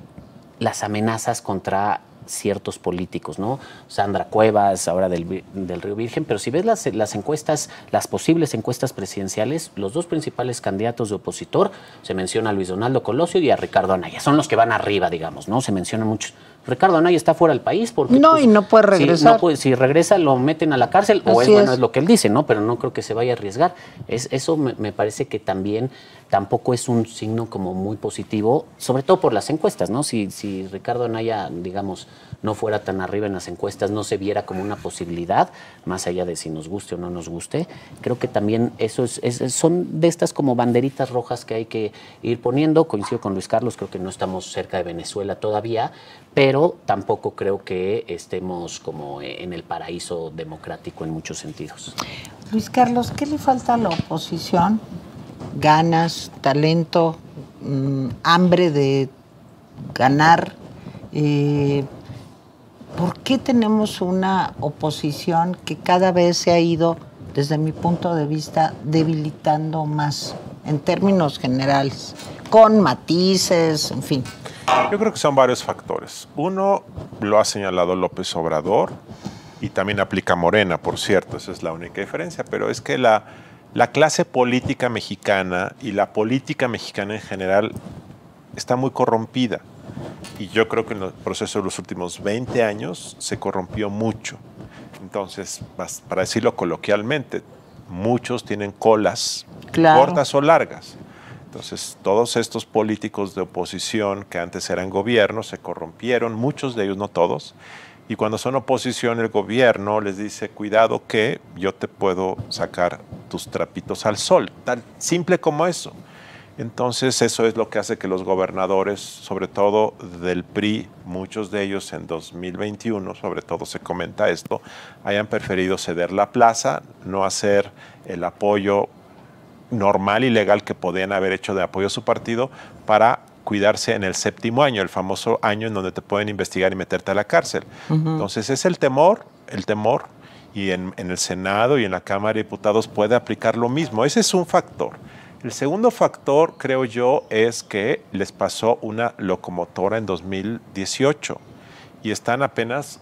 Speaker 2: las amenazas contra ciertos políticos, ¿no? Sandra Cuevas, ahora del, Río Virgen, pero si ves las, las encuestas, las posibles encuestas presidenciales, los dos principales candidatos de opositor, se menciona a Luis Donaldo Colosio y a Ricardo Anaya, son los que van arriba, digamos, ¿no? Se mencionan muchos, Ricardo Anaya está fuera del país porque... No, pues, y no puede regresar. Si, regresa lo meten a la cárcel, o es, lo que él dice, ¿no? Pero no creo que se vaya a arriesgar. Es, eso me, parece que también tampoco es un signo como muy positivo, sobre todo por las encuestas, ¿no? Si, si Ricardo Anaya, digamos, no fuera tan arriba en las encuestas, no se viera como una posibilidad, más allá de si nos guste o no nos guste. Creo que también eso es, son de estas como banderitas rojas que hay que ir poniendo. Coincido con Luis Carlos, creo que no estamos cerca de Venezuela todavía, pero tampoco creo que estemos como en el paraíso democrático en muchos sentidos.
Speaker 1: Luis Carlos, ¿qué le falta a la oposición? Ganas, talento, mm, hambre de ganar, eh, ¿por qué tenemos una oposición que cada vez se ha ido, desde mi punto de vista, debilitando más en términos generales, con matices, en fin?
Speaker 3: Yo creo que son varios factores. Uno lo ha señalado López Obrador y también aplica Morena, por cierto, esa es la única diferencia, pero es que la, clase política mexicana y la política mexicana en general está muy corrompida y yo creo que en el proceso de los últimos 20 años se corrompió mucho. Entonces, para decirlo coloquialmente, muchos tienen colas cortas o largas. Entonces, todos estos políticos de oposición que antes eran gobierno se corrompieron, muchos de ellos, no todos. Y cuando son oposición, el gobierno les dice, cuidado que yo te puedo sacar tus trapitos al sol, tan simple como eso. Entonces eso es lo que hace que los gobernadores, sobre todo del PRI, muchos de ellos en 2021, sobre todo se comenta esto, hayan preferido ceder la plaza, no hacer el apoyo normal y legal que podían haber hecho de apoyo a su partido para cuidarse en el séptimo año, el famoso año en donde te pueden investigar y meterte a la cárcel. Entonces es el temor, el temor, y en, en el Senado y en la Cámara de Diputados puede aplicar lo mismo. Ese es un factor. El segundo factor, creo yo, es que les pasó una locomotora en 2018 y están apenas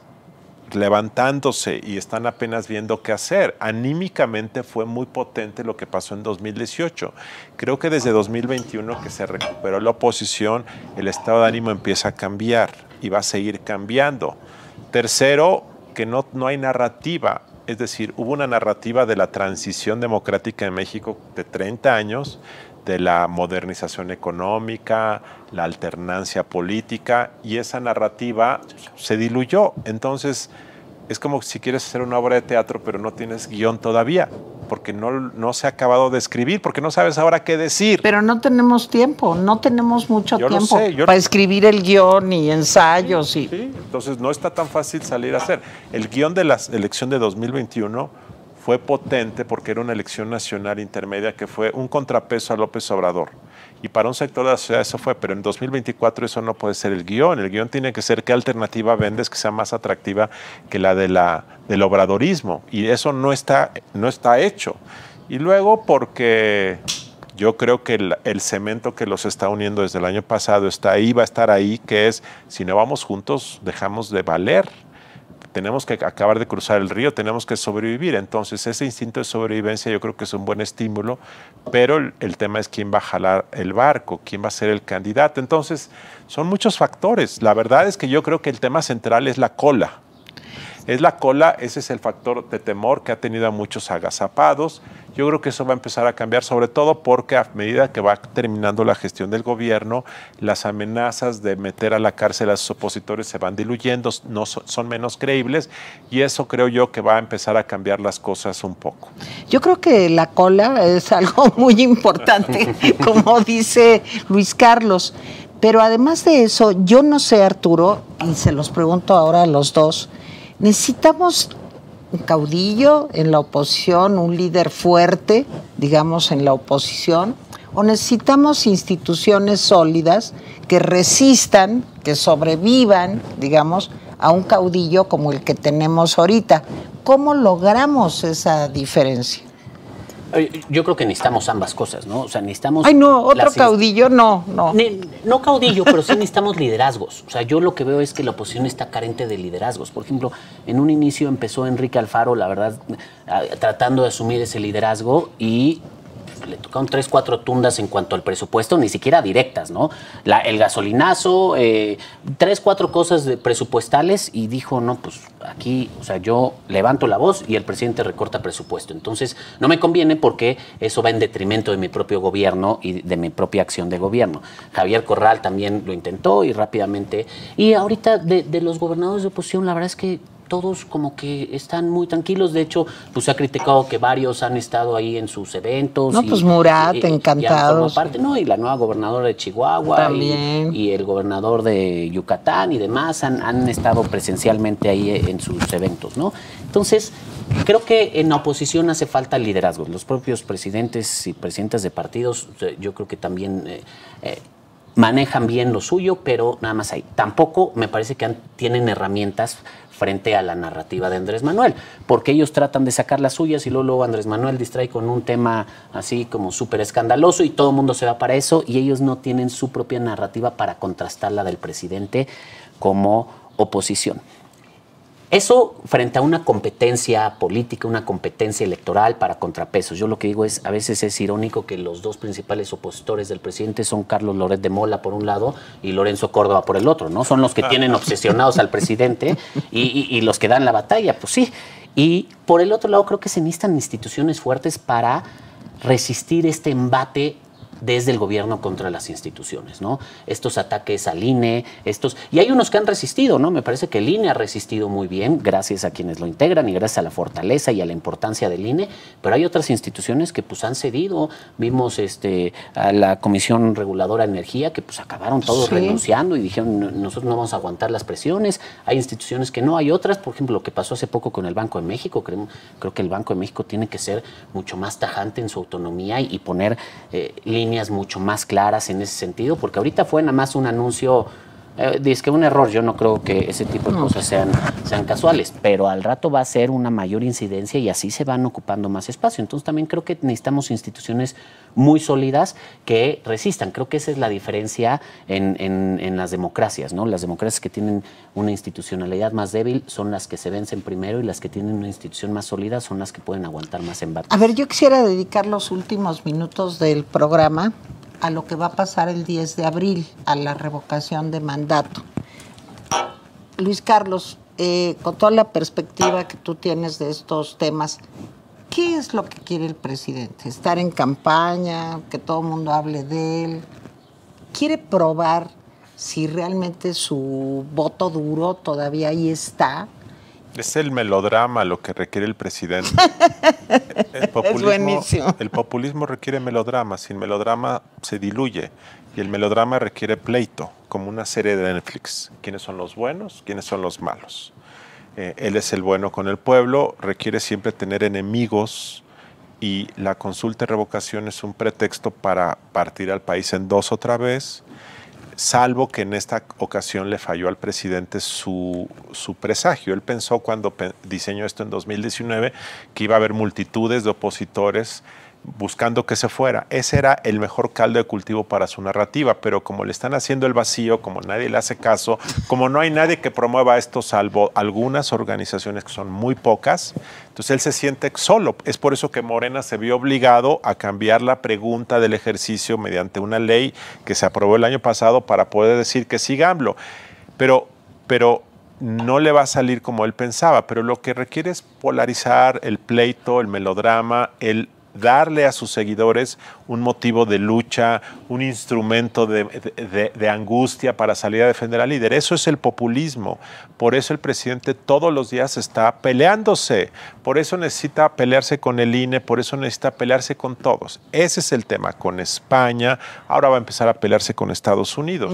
Speaker 3: levantándose y están apenas viendo qué hacer. Anímicamente fue muy potente lo que pasó en 2018. Creo que desde 2021 que se recuperó la oposición, el estado de ánimo empieza a cambiar y va a seguir cambiando. Tercero, que no, no hay narrativa. Es decir, hubo una narrativa de la transición democrática en México de 30 años, de la modernización económica, la alternancia política, y esa narrativa se diluyó. Entonces, es como si quieres hacer una obra de teatro, pero no tienes guión todavía, porque no, se ha acabado de escribir, porque no sabes ahora qué decir.
Speaker 1: Pero no tenemos tiempo, no tenemos mucho tiempo para escribir el guión y ensayos. y...
Speaker 3: Sí. entonces no está tan fácil salir a hacer. El guión de la elección de 2021 fue potente porque era una elección nacional intermedia que fue un contrapeso a López Obrador y para un sector de la sociedad eso fue, pero en 2024 eso no puede ser el guión. El guión tiene que ser qué alternativa vendes que sea más atractiva que la, de la del obradorismo. Y eso no está, no está hecho. Y luego porque yo creo que el, cemento que los está uniendo desde el año pasado está ahí, va a estar ahí, que es, si no vamos juntos, dejamos de valer tenemos que acabar de cruzar el río, tenemos que sobrevivir. Entonces, ese instinto de sobrevivencia yo creo que es un buen estímulo, pero el, tema es quién va a jalar el barco, quién va a ser el candidato. Entonces, son muchos factores. La verdad es que yo creo que el tema central es la cola es la cola, ese es el factor de temor que ha tenido a muchos agazapados. Yo creo que eso va a empezar a cambiar, sobre todo porque a medida que va terminando la gestión del gobierno, las amenazas de meter a la cárcel a sus opositores se van diluyendo, no son, son menos creíbles y eso creo yo que va a empezar a cambiar las cosas
Speaker 1: un poco. Yo creo que la cola es [laughs] algo muy importante, [laughs] como dice Luis Carlos. Pero además de eso, yo no sé, Arturo, y se los pregunto ahora a los dos, Necesitamos un caudillo en la oposición, un líder fuerte, digamos, en la oposición, o necesitamos instituciones sólidas que resistan, que sobrevivan, digamos, a un caudillo como el que tenemos ahorita. ¿Cómo logramos esa diferencia?
Speaker 2: Yo creo que necesitamos ambas cosas, ¿no? O sea, necesitamos. Ay, no, otro
Speaker 1: caudillo, no, no.
Speaker 2: no caudillo, pero sí necesitamos liderazgos. O sea, yo lo que veo es que la oposición está carente de liderazgos. Por ejemplo, en un inicio empezó Enrique Alfaro, la verdad, tratando de asumir ese liderazgo y le tocaron tres, cuatro tundas en cuanto al presupuesto, ni siquiera directas, ¿no? el gasolinazo, eh, tres, cuatro cosas presupuestales y dijo, no, pues aquí, o sea, yo levanto la voz y el presidente recorta presupuesto. Entonces, no me conviene porque eso va en detrimento de mi propio gobierno y de mi propia acción de gobierno. Javier Corral también lo intentó y rápidamente. Y ahorita de, de los gobernadores de oposición, la verdad es que todos como que están muy tranquilos. De hecho, pues se ha criticado que varios han estado ahí en sus eventos. No, pues Murat, y, encantado. ¿no? Y la nueva gobernadora de Chihuahua. Y, el gobernador de Yucatán y demás han, estado presencialmente ahí en sus eventos, ¿no? Entonces, creo que en la oposición hace falta liderazgo. Los propios presidentes y presidentes de partidos, eh, yo creo que también eh, eh, manejan bien lo suyo, pero nada más ahí. Tampoco me parece que tienen herramientas frente a la narrativa de Andrés Manuel, porque ellos tratan de sacar las suyas y luego, Andrés Manuel distrae con un tema así como súper escandaloso y todo el mundo se va para eso y ellos no tienen su propia narrativa para contrastar la del presidente como oposición. Eso frente a una competencia política, una competencia electoral para contrapesos. Yo lo que digo es, a veces es irónico que los dos principales opositores del presidente son Carlos Loret de Mola por un lado y Lorenzo Córdoba por el otro, ¿no? Son los que ah. tienen obsesionados al presidente y, y los que dan la batalla, pues sí. Y por el otro lado creo que se necesitan instituciones fuertes para resistir este embate desde el gobierno contra las instituciones, ¿no? Estos ataques al INE, estos... Y hay unos que han resistido, ¿no? Me parece que el INE ha resistido muy bien, gracias a quienes lo integran y gracias a la fortaleza y a la importancia del INE, pero hay otras instituciones que pues han cedido. Vimos este, a la Comisión Reguladora de Energía que pues acabaron todos renunciando y dijeron nosotros no vamos a aguantar las presiones. Hay instituciones que no, hay otras, por ejemplo, lo que pasó hace poco con el Banco de México, creo, creo que el Banco de México tiene que ser mucho más tajante en su autonomía y, poner eh, mucho más claras en ese sentido, porque ahorita fue nada más un anuncio eh, es que un error, yo no creo que ese tipo de cosas sean, sean casuales, pero al rato va a ser una mayor incidencia y así se van ocupando más espacio. Entonces también creo que necesitamos instituciones muy sólidas que resistan. Creo que esa es la diferencia en, las democracias, ¿no? Las democracias que tienen una institucionalidad más débil son las que se vencen primero y las que tienen una institución más sólida son las que pueden aguantar más embates.
Speaker 1: A ver, yo quisiera dedicar los últimos minutos del programa a lo que va a pasar el 10 de abril, a la revocación de mandato. Luis Carlos, eh, con toda la perspectiva que tú tienes de estos temas, ¿qué es lo que quiere el presidente? ¿Estar en campaña? ¿Que todo el mundo hable de él? ¿Quiere probar si realmente su voto duro todavía ahí está?
Speaker 3: Es el melodrama lo que requiere el presidente. [laughs] el populismo, es buenísimo. El populismo requiere melodrama. Sin melodrama se diluye. Y el melodrama requiere pleito, como una serie de Netflix. ¿Quiénes son los buenos? ¿Quiénes son los malos? Eh, él es el bueno con el pueblo. Requiere siempre tener enemigos. Y la consulta y revocación es un pretexto para partir al país en dos otra vez salvo que en esta ocasión le falló al presidente su, presagio. Él pensó cuando diseñó esto en 2019 que iba a haber multitudes de opositores buscando que se fuera. Ese era el mejor caldo de cultivo para su narrativa, pero como le están haciendo el vacío, como nadie le hace caso, como no hay nadie que promueva esto salvo algunas organizaciones que son muy pocas, entonces él se siente solo. Es por eso que Morena se vio obligado a cambiar la pregunta del ejercicio mediante una ley que se aprobó el año pasado para poder decir que siga Pero, pero no le va a salir como él pensaba, pero lo que requiere es polarizar el pleito, el melodrama, el darle a sus seguidores un motivo de lucha, un instrumento de, angustia para salir a defender al líder. Eso es el populismo. Por eso el presidente todos los días está peleándose. Por eso necesita pelearse con el INE, por eso necesita pelearse con todos. Ese es el tema con España. Ahora va a empezar a pelearse con Estados Unidos.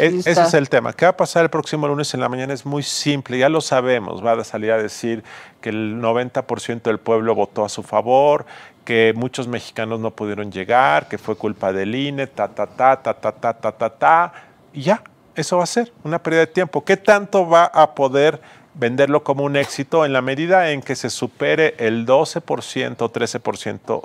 Speaker 3: E-, ese es el tema. ¿Qué va a pasar el próximo lunes en la mañana? Es muy simple, ya lo sabemos. Va a salir a decir que el 90% del pueblo votó a su favor, que muchos mexicanos no pudieron llegar, que fue culpa del INE, ta, ta, ta, ta, ta, ta, ta, ta, ta, y ya, eso va a ser una pérdida de tiempo. ¿Qué tanto va a poder venderlo como un éxito en la medida en que se supere el 12%, 13%?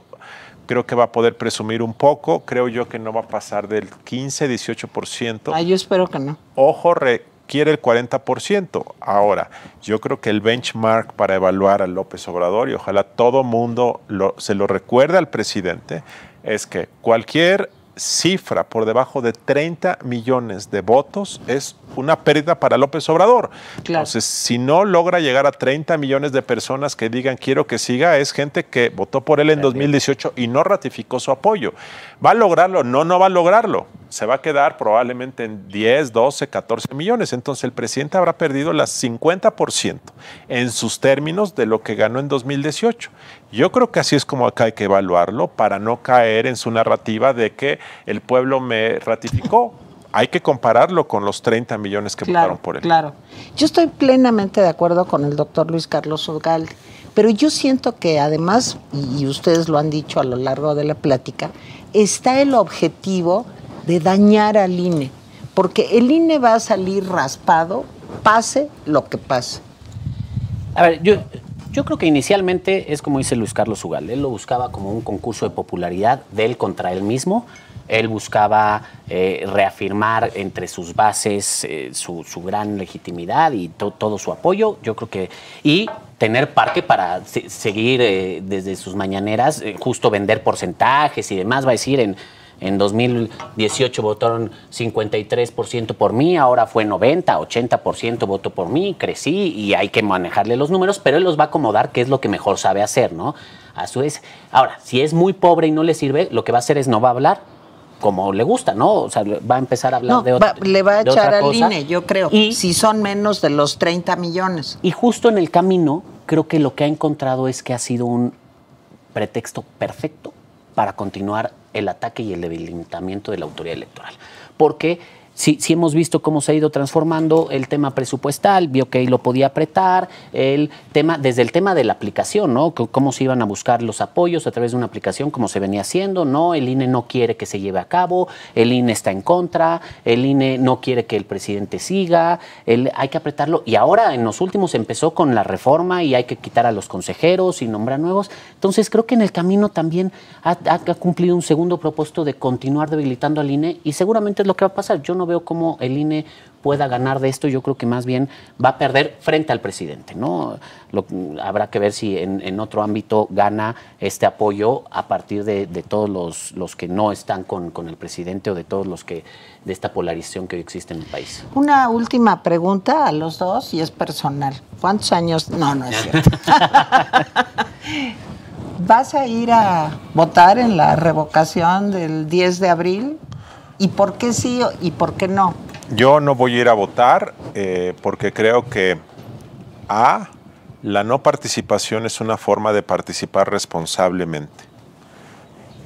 Speaker 3: Creo que va a poder presumir un poco, creo yo que no va a pasar del 15, 18%. Ah, yo espero que no. Ojo, re, quiere el 40%. Ahora, yo creo que el benchmark para evaluar a López Obrador, y ojalá todo mundo se lo recuerde al presidente, es que cualquier cifra por debajo de 30 millones de votos es una pérdida para López Obrador. Entonces, si no logra llegar a 30 millones de personas que digan quiero que siga, es gente que votó por él en 2018 y no ratificó su apoyo. ¿Va a lograrlo? No, no va a lograrlo se va a quedar probablemente en 10, 12, 14 millones. Entonces el presidente habrá perdido las 50% en sus términos de lo que ganó en 2018. Yo creo que así es como acá hay que evaluarlo para no caer en su narrativa de que el pueblo me ratificó. Hay que compararlo con los 30 millones que pagaron votaron por él. Claro.
Speaker 1: Yo estoy plenamente de acuerdo con el doctor Luis Carlos Ugalde, pero yo siento que además, y ustedes lo han dicho a lo largo de la plática, está el objetivo de dañar al INE, porque el INE va a salir raspado, pase
Speaker 2: lo que pase. A ver, yo, yo creo que inicialmente es como dice Luis Carlos Ugal, él lo buscaba como un concurso de popularidad de él contra él mismo. Él buscaba eh, reafirmar entre sus bases eh, su, gran legitimidad y todo su apoyo. Yo creo que. Y tener parque para seguir eh, desde sus mañaneras, justo vender porcentajes y demás. Va a decir en en 2018 votaron 53% por mí, ahora fue 90, 80% voto por mí, crecí y hay que manejarle los números, pero él los va a acomodar, que es lo que mejor sabe hacer, ¿no? A su vez, ahora, si es muy pobre y no le sirve, lo que va a hacer es no va a hablar como le gusta, ¿no? O sea, va a empezar a hablar de otra No, Le va a echar al INE,
Speaker 1: yo creo, y, si son menos de los 30 millones. Y justo en el camino, creo que lo que ha encontrado es que ha sido un
Speaker 2: pretexto perfecto para continuar el ataque y el debilitamiento de la autoridad electoral. Porque sí, hemos visto cómo se ha ido transformando el tema presupuestal, vio que lo podía apretar, el tema, desde el tema de la aplicación, ¿no? cómo se iban a buscar los apoyos a través de una aplicación, como se venía haciendo, ¿no? El INE no quiere que se lleve a cabo, el INE está en contra, el INE no quiere que el presidente siga, el, hay que apretarlo. Y ahora en los últimos empezó con la reforma y hay que quitar a los consejeros y nombrar nuevos. Entonces creo que en el camino también ha, cumplido un segundo propósito de continuar debilitando al INE y seguramente es lo que va a pasar. Yo no veo cómo el INE pueda ganar de esto, yo creo que más bien va a perder frente al presidente, ¿no? habrá que ver si en, otro ámbito gana este apoyo a partir de, todos los, los, que no están con, con, el presidente o de todos los que, de esta polarización que hoy existe en el país.
Speaker 1: Una última pregunta a los dos y es personal. ¿Cuántos años? No, no es
Speaker 2: cierto. [laughs]
Speaker 1: ¿Vas a ir a votar en la revocación del 10 de abril? ¿Y por qué sí y por qué no?
Speaker 3: Yo no voy a ir a votar eh, porque creo que A, la no participación es una forma de participar responsablemente.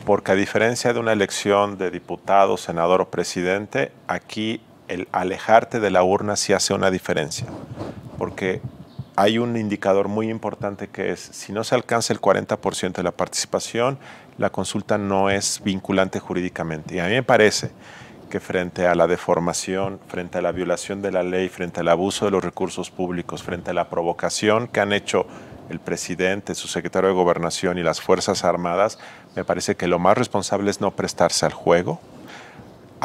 Speaker 3: Porque a diferencia de una elección de diputado, senador o presidente, aquí el alejarte de la urna sí hace una diferencia. Porque hay un indicador muy importante que es, si no se alcanza el 40% de la participación, la consulta no es vinculante jurídicamente. Y a mí me parece que frente a la deformación, frente a la violación de la ley, frente al abuso de los recursos públicos, frente a la provocación que han hecho el presidente, su secretario de gobernación y las Fuerzas Armadas, me parece que lo más responsable es no prestarse al juego,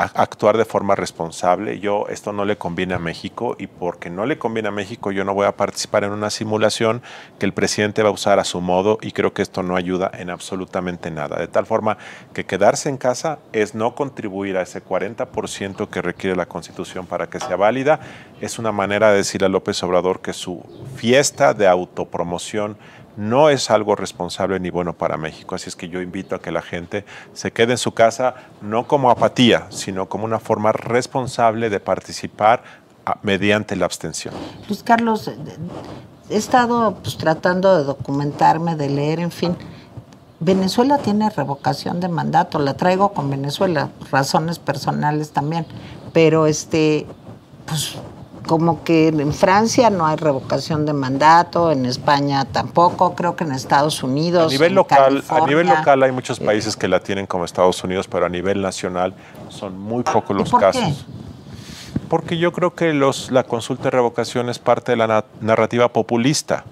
Speaker 3: actuar de forma responsable. Yo, esto no le conviene a México y porque no le conviene a México, yo no voy a participar en una simulación que el presidente va a usar a su modo y creo que esto no ayuda en absolutamente nada. De tal forma que quedarse en casa es no contribuir a ese 40% que requiere la Constitución para que sea válida. Es una manera de decirle a López Obrador que su fiesta de autopromoción no es algo responsable ni bueno para México. Así es que yo invito a que la gente se quede en su casa, no como apatía, sino como una forma responsable de participar ah, mediante la abstención. Luis
Speaker 1: pues, Carlos, eh, he estado pues, tratando de documentarme, de leer, en fin. Venezuela tiene revocación de mandato, la traigo con Venezuela, razones personales también, pero este, pues como que en Francia no hay revocación de mandato, en España tampoco, creo que en Estados Unidos. A nivel, local, a nivel local
Speaker 3: hay muchos países que la tienen como Estados Unidos, pero a nivel nacional son muy pocos los casos. Porque yo creo que los, la consulta de revocación es parte de la narrativa populista.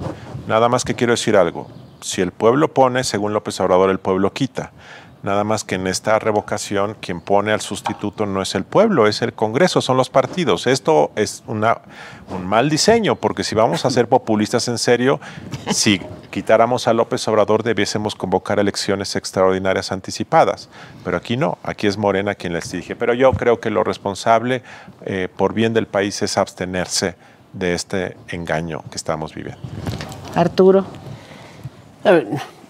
Speaker 3: Nada más que quiero decir algo. Si el pueblo pone, según López Obrador, el pueblo quita. Nada más que en esta revocación quien pone al sustituto no es el pueblo, es el Congreso, son los partidos. Esto es un mal diseño, porque si vamos a ser populistas en serio, si quitáramos a López Obrador debiésemos convocar elecciones extraordinarias anticipadas. Pero aquí no, aquí es Morena quien les dije. Pero yo creo que lo responsable eh, por bien del país es abstenerse de este engaño que estamos
Speaker 2: viviendo. Arturo.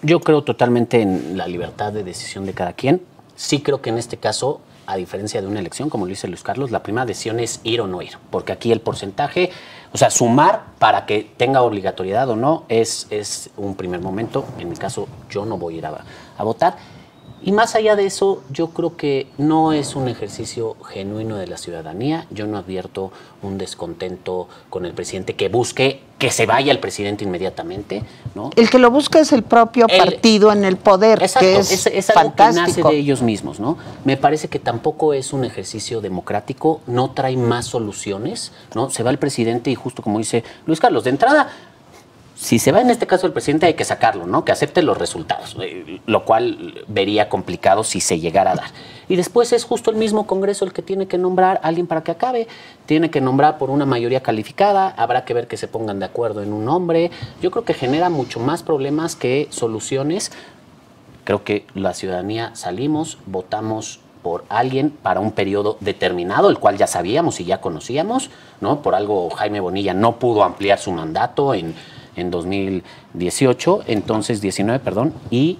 Speaker 2: Yo creo totalmente en la libertad de decisión de cada quien. Sí creo que en este caso, a diferencia de una elección, como lo dice Luis Carlos, la primera decisión es ir o no ir, porque aquí el porcentaje, o sea, sumar para que tenga obligatoriedad o no, es, es un primer momento. En mi caso, yo no voy a ir a votar y más allá de eso, yo creo que no es un ejercicio genuino de la ciudadanía. Yo no advierto un descontento con el presidente que busque que se vaya el presidente inmediatamente, ¿no?
Speaker 1: El que lo busca es el propio partido en el poder, que es, nace de ellos
Speaker 2: mismos, ¿no? Me parece que tampoco es un ejercicio democrático, no trae más soluciones, ¿no? Se va el presidente y justo como dice Luis Carlos, de entrada si se va en este caso el presidente, hay que sacarlo, ¿no? Que acepte los resultados, eh, lo cual vería complicado si se llegara a dar. Y después es justo el mismo Congreso el que tiene que nombrar a alguien para que acabe, tiene que nombrar por una mayoría calificada, habrá que ver que se pongan de acuerdo en un nombre. Yo creo que genera mucho más problemas que soluciones. Creo que la ciudadanía salimos, votamos por alguien para un periodo determinado, el cual ya sabíamos y ya conocíamos, ¿no? Por algo Jaime Bonilla no pudo ampliar su mandato en en 2018, entonces 19, perdón, y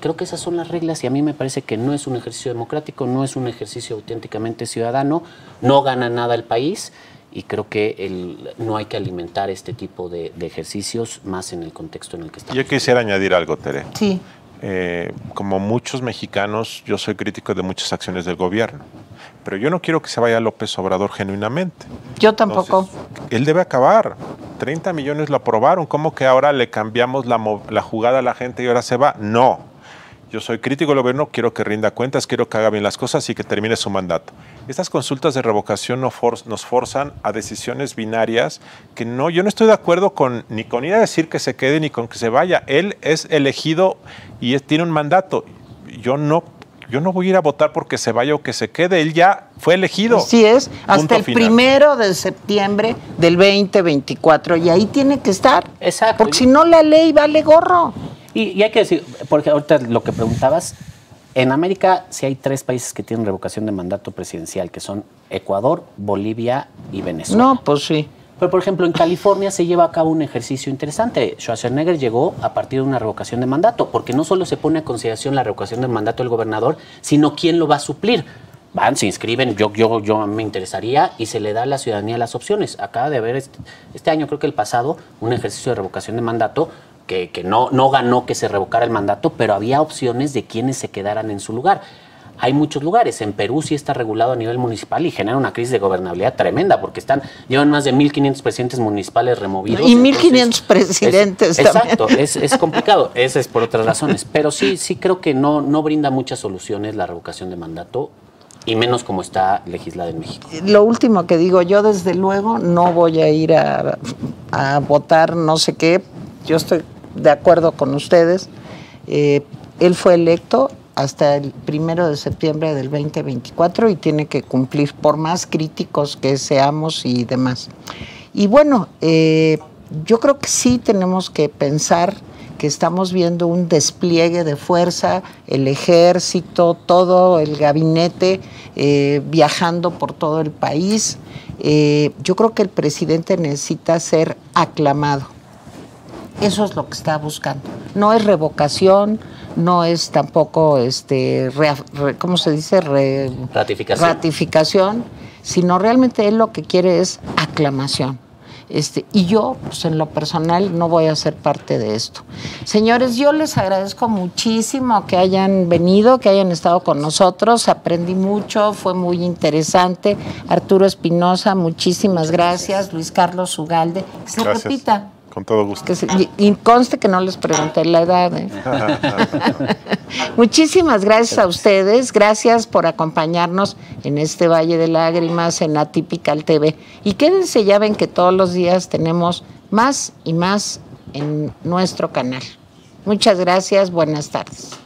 Speaker 2: creo que esas son las reglas y a mí me parece que no es un ejercicio democrático, no es un ejercicio auténticamente ciudadano, no gana nada el país y creo que no hay que alimentar este tipo de, ejercicios más en el contexto en el que
Speaker 3: estamos. Yo quisiera añadir algo, Tere. Sí. Eh, como muchos mexicanos, yo soy crítico de muchas acciones del gobierno pero yo no quiero que se vaya López Obrador genuinamente.
Speaker 1: Yo tampoco.
Speaker 3: él debe acabar. 30 millones lo aprobaron. ¿Cómo que ahora le cambiamos la, jugada a la gente y ahora se va? No. Yo soy crítico del gobierno, quiero que rinda cuentas, quiero que haga bien las cosas y que termine su mandato. Estas consultas de revocación nos, nos forzan a decisiones binarias que no, yo no estoy de acuerdo con ni con ir a decir que se quede ni con que se vaya. Él es elegido y tiene un mandato. Yo no yo no voy a ir a votar porque se vaya o que se quede, él ya fue elegido. Así es, hasta el primero
Speaker 1: de septiembre del 2024 y ahí tiene que estar. Exacto. Porque si no la ley vale gorro. Y, y hay que decir,
Speaker 2: porque ahorita lo que preguntabas, en América sí hay tres países que tienen revocación de mandato presidencial, que son Ecuador, Bolivia y Venezuela. No, pues sí. Pero, por ejemplo, en California se lleva a cabo un ejercicio interesante. Schwarzenegger llegó a partir de una revocación de mandato, porque no solo se pone a consideración la revocación del mandato del gobernador, sino quién lo va a suplir. Van, se inscriben, yo, yo, yo me interesaría y se le da a la ciudadanía las opciones. Acaba de haber este, año, creo que el pasado, un ejercicio de revocación de mandato que, no, no ganó que se revocara el mandato, pero había opciones de quienes se quedaran en su lugar. Hay muchos lugares. En Perú sí está regulado a nivel municipal y genera una crisis de gobernabilidad tremenda porque están llevan más de 1.500 presidentes municipales removidos. Y
Speaker 1: 1.500 presidentes. Es, Exacto, es,
Speaker 2: complicado. Esa es por otras razones. Pero sí, sí creo que no, no brinda muchas soluciones la revocación de mandato y menos como está legislada en México.
Speaker 1: Lo último que digo, yo desde luego no voy a ir a, votar no sé qué, yo estoy de acuerdo con ustedes, eh, él fue electo hasta el primero de septiembre del 2024 y tiene que cumplir por más críticos que seamos y demás. Y bueno, eh, yo creo que sí tenemos que pensar que estamos viendo un despliegue de fuerza, el ejército, todo el gabinete eh, viajando por todo el país. Eh, yo creo que el presidente necesita ser aclamado eso es lo que está buscando. No es revocación, no es tampoco, este, ¿cómo se dice? ratificación. ratificación, sino realmente él lo que quiere es aclamación. Este, y yo, pues en lo personal, no voy a ser parte de esto. Señores, yo les agradezco muchísimo que hayan venido, que hayan estado con nosotros. Aprendí mucho, fue muy interesante. Arturo Espinosa, muchísimas gracias. Luis Carlos Ugalde, se repita. Con todo gusto. y, conste que no les pregunté la edad. ¿eh? [laughs] [laughs] Muchísimas gracias a ustedes. Gracias por acompañarnos en este Valle de Lágrimas, en la típica TV. Y quédense, ya ven que todos los días tenemos más y más en nuestro canal. Muchas gracias. Buenas tardes.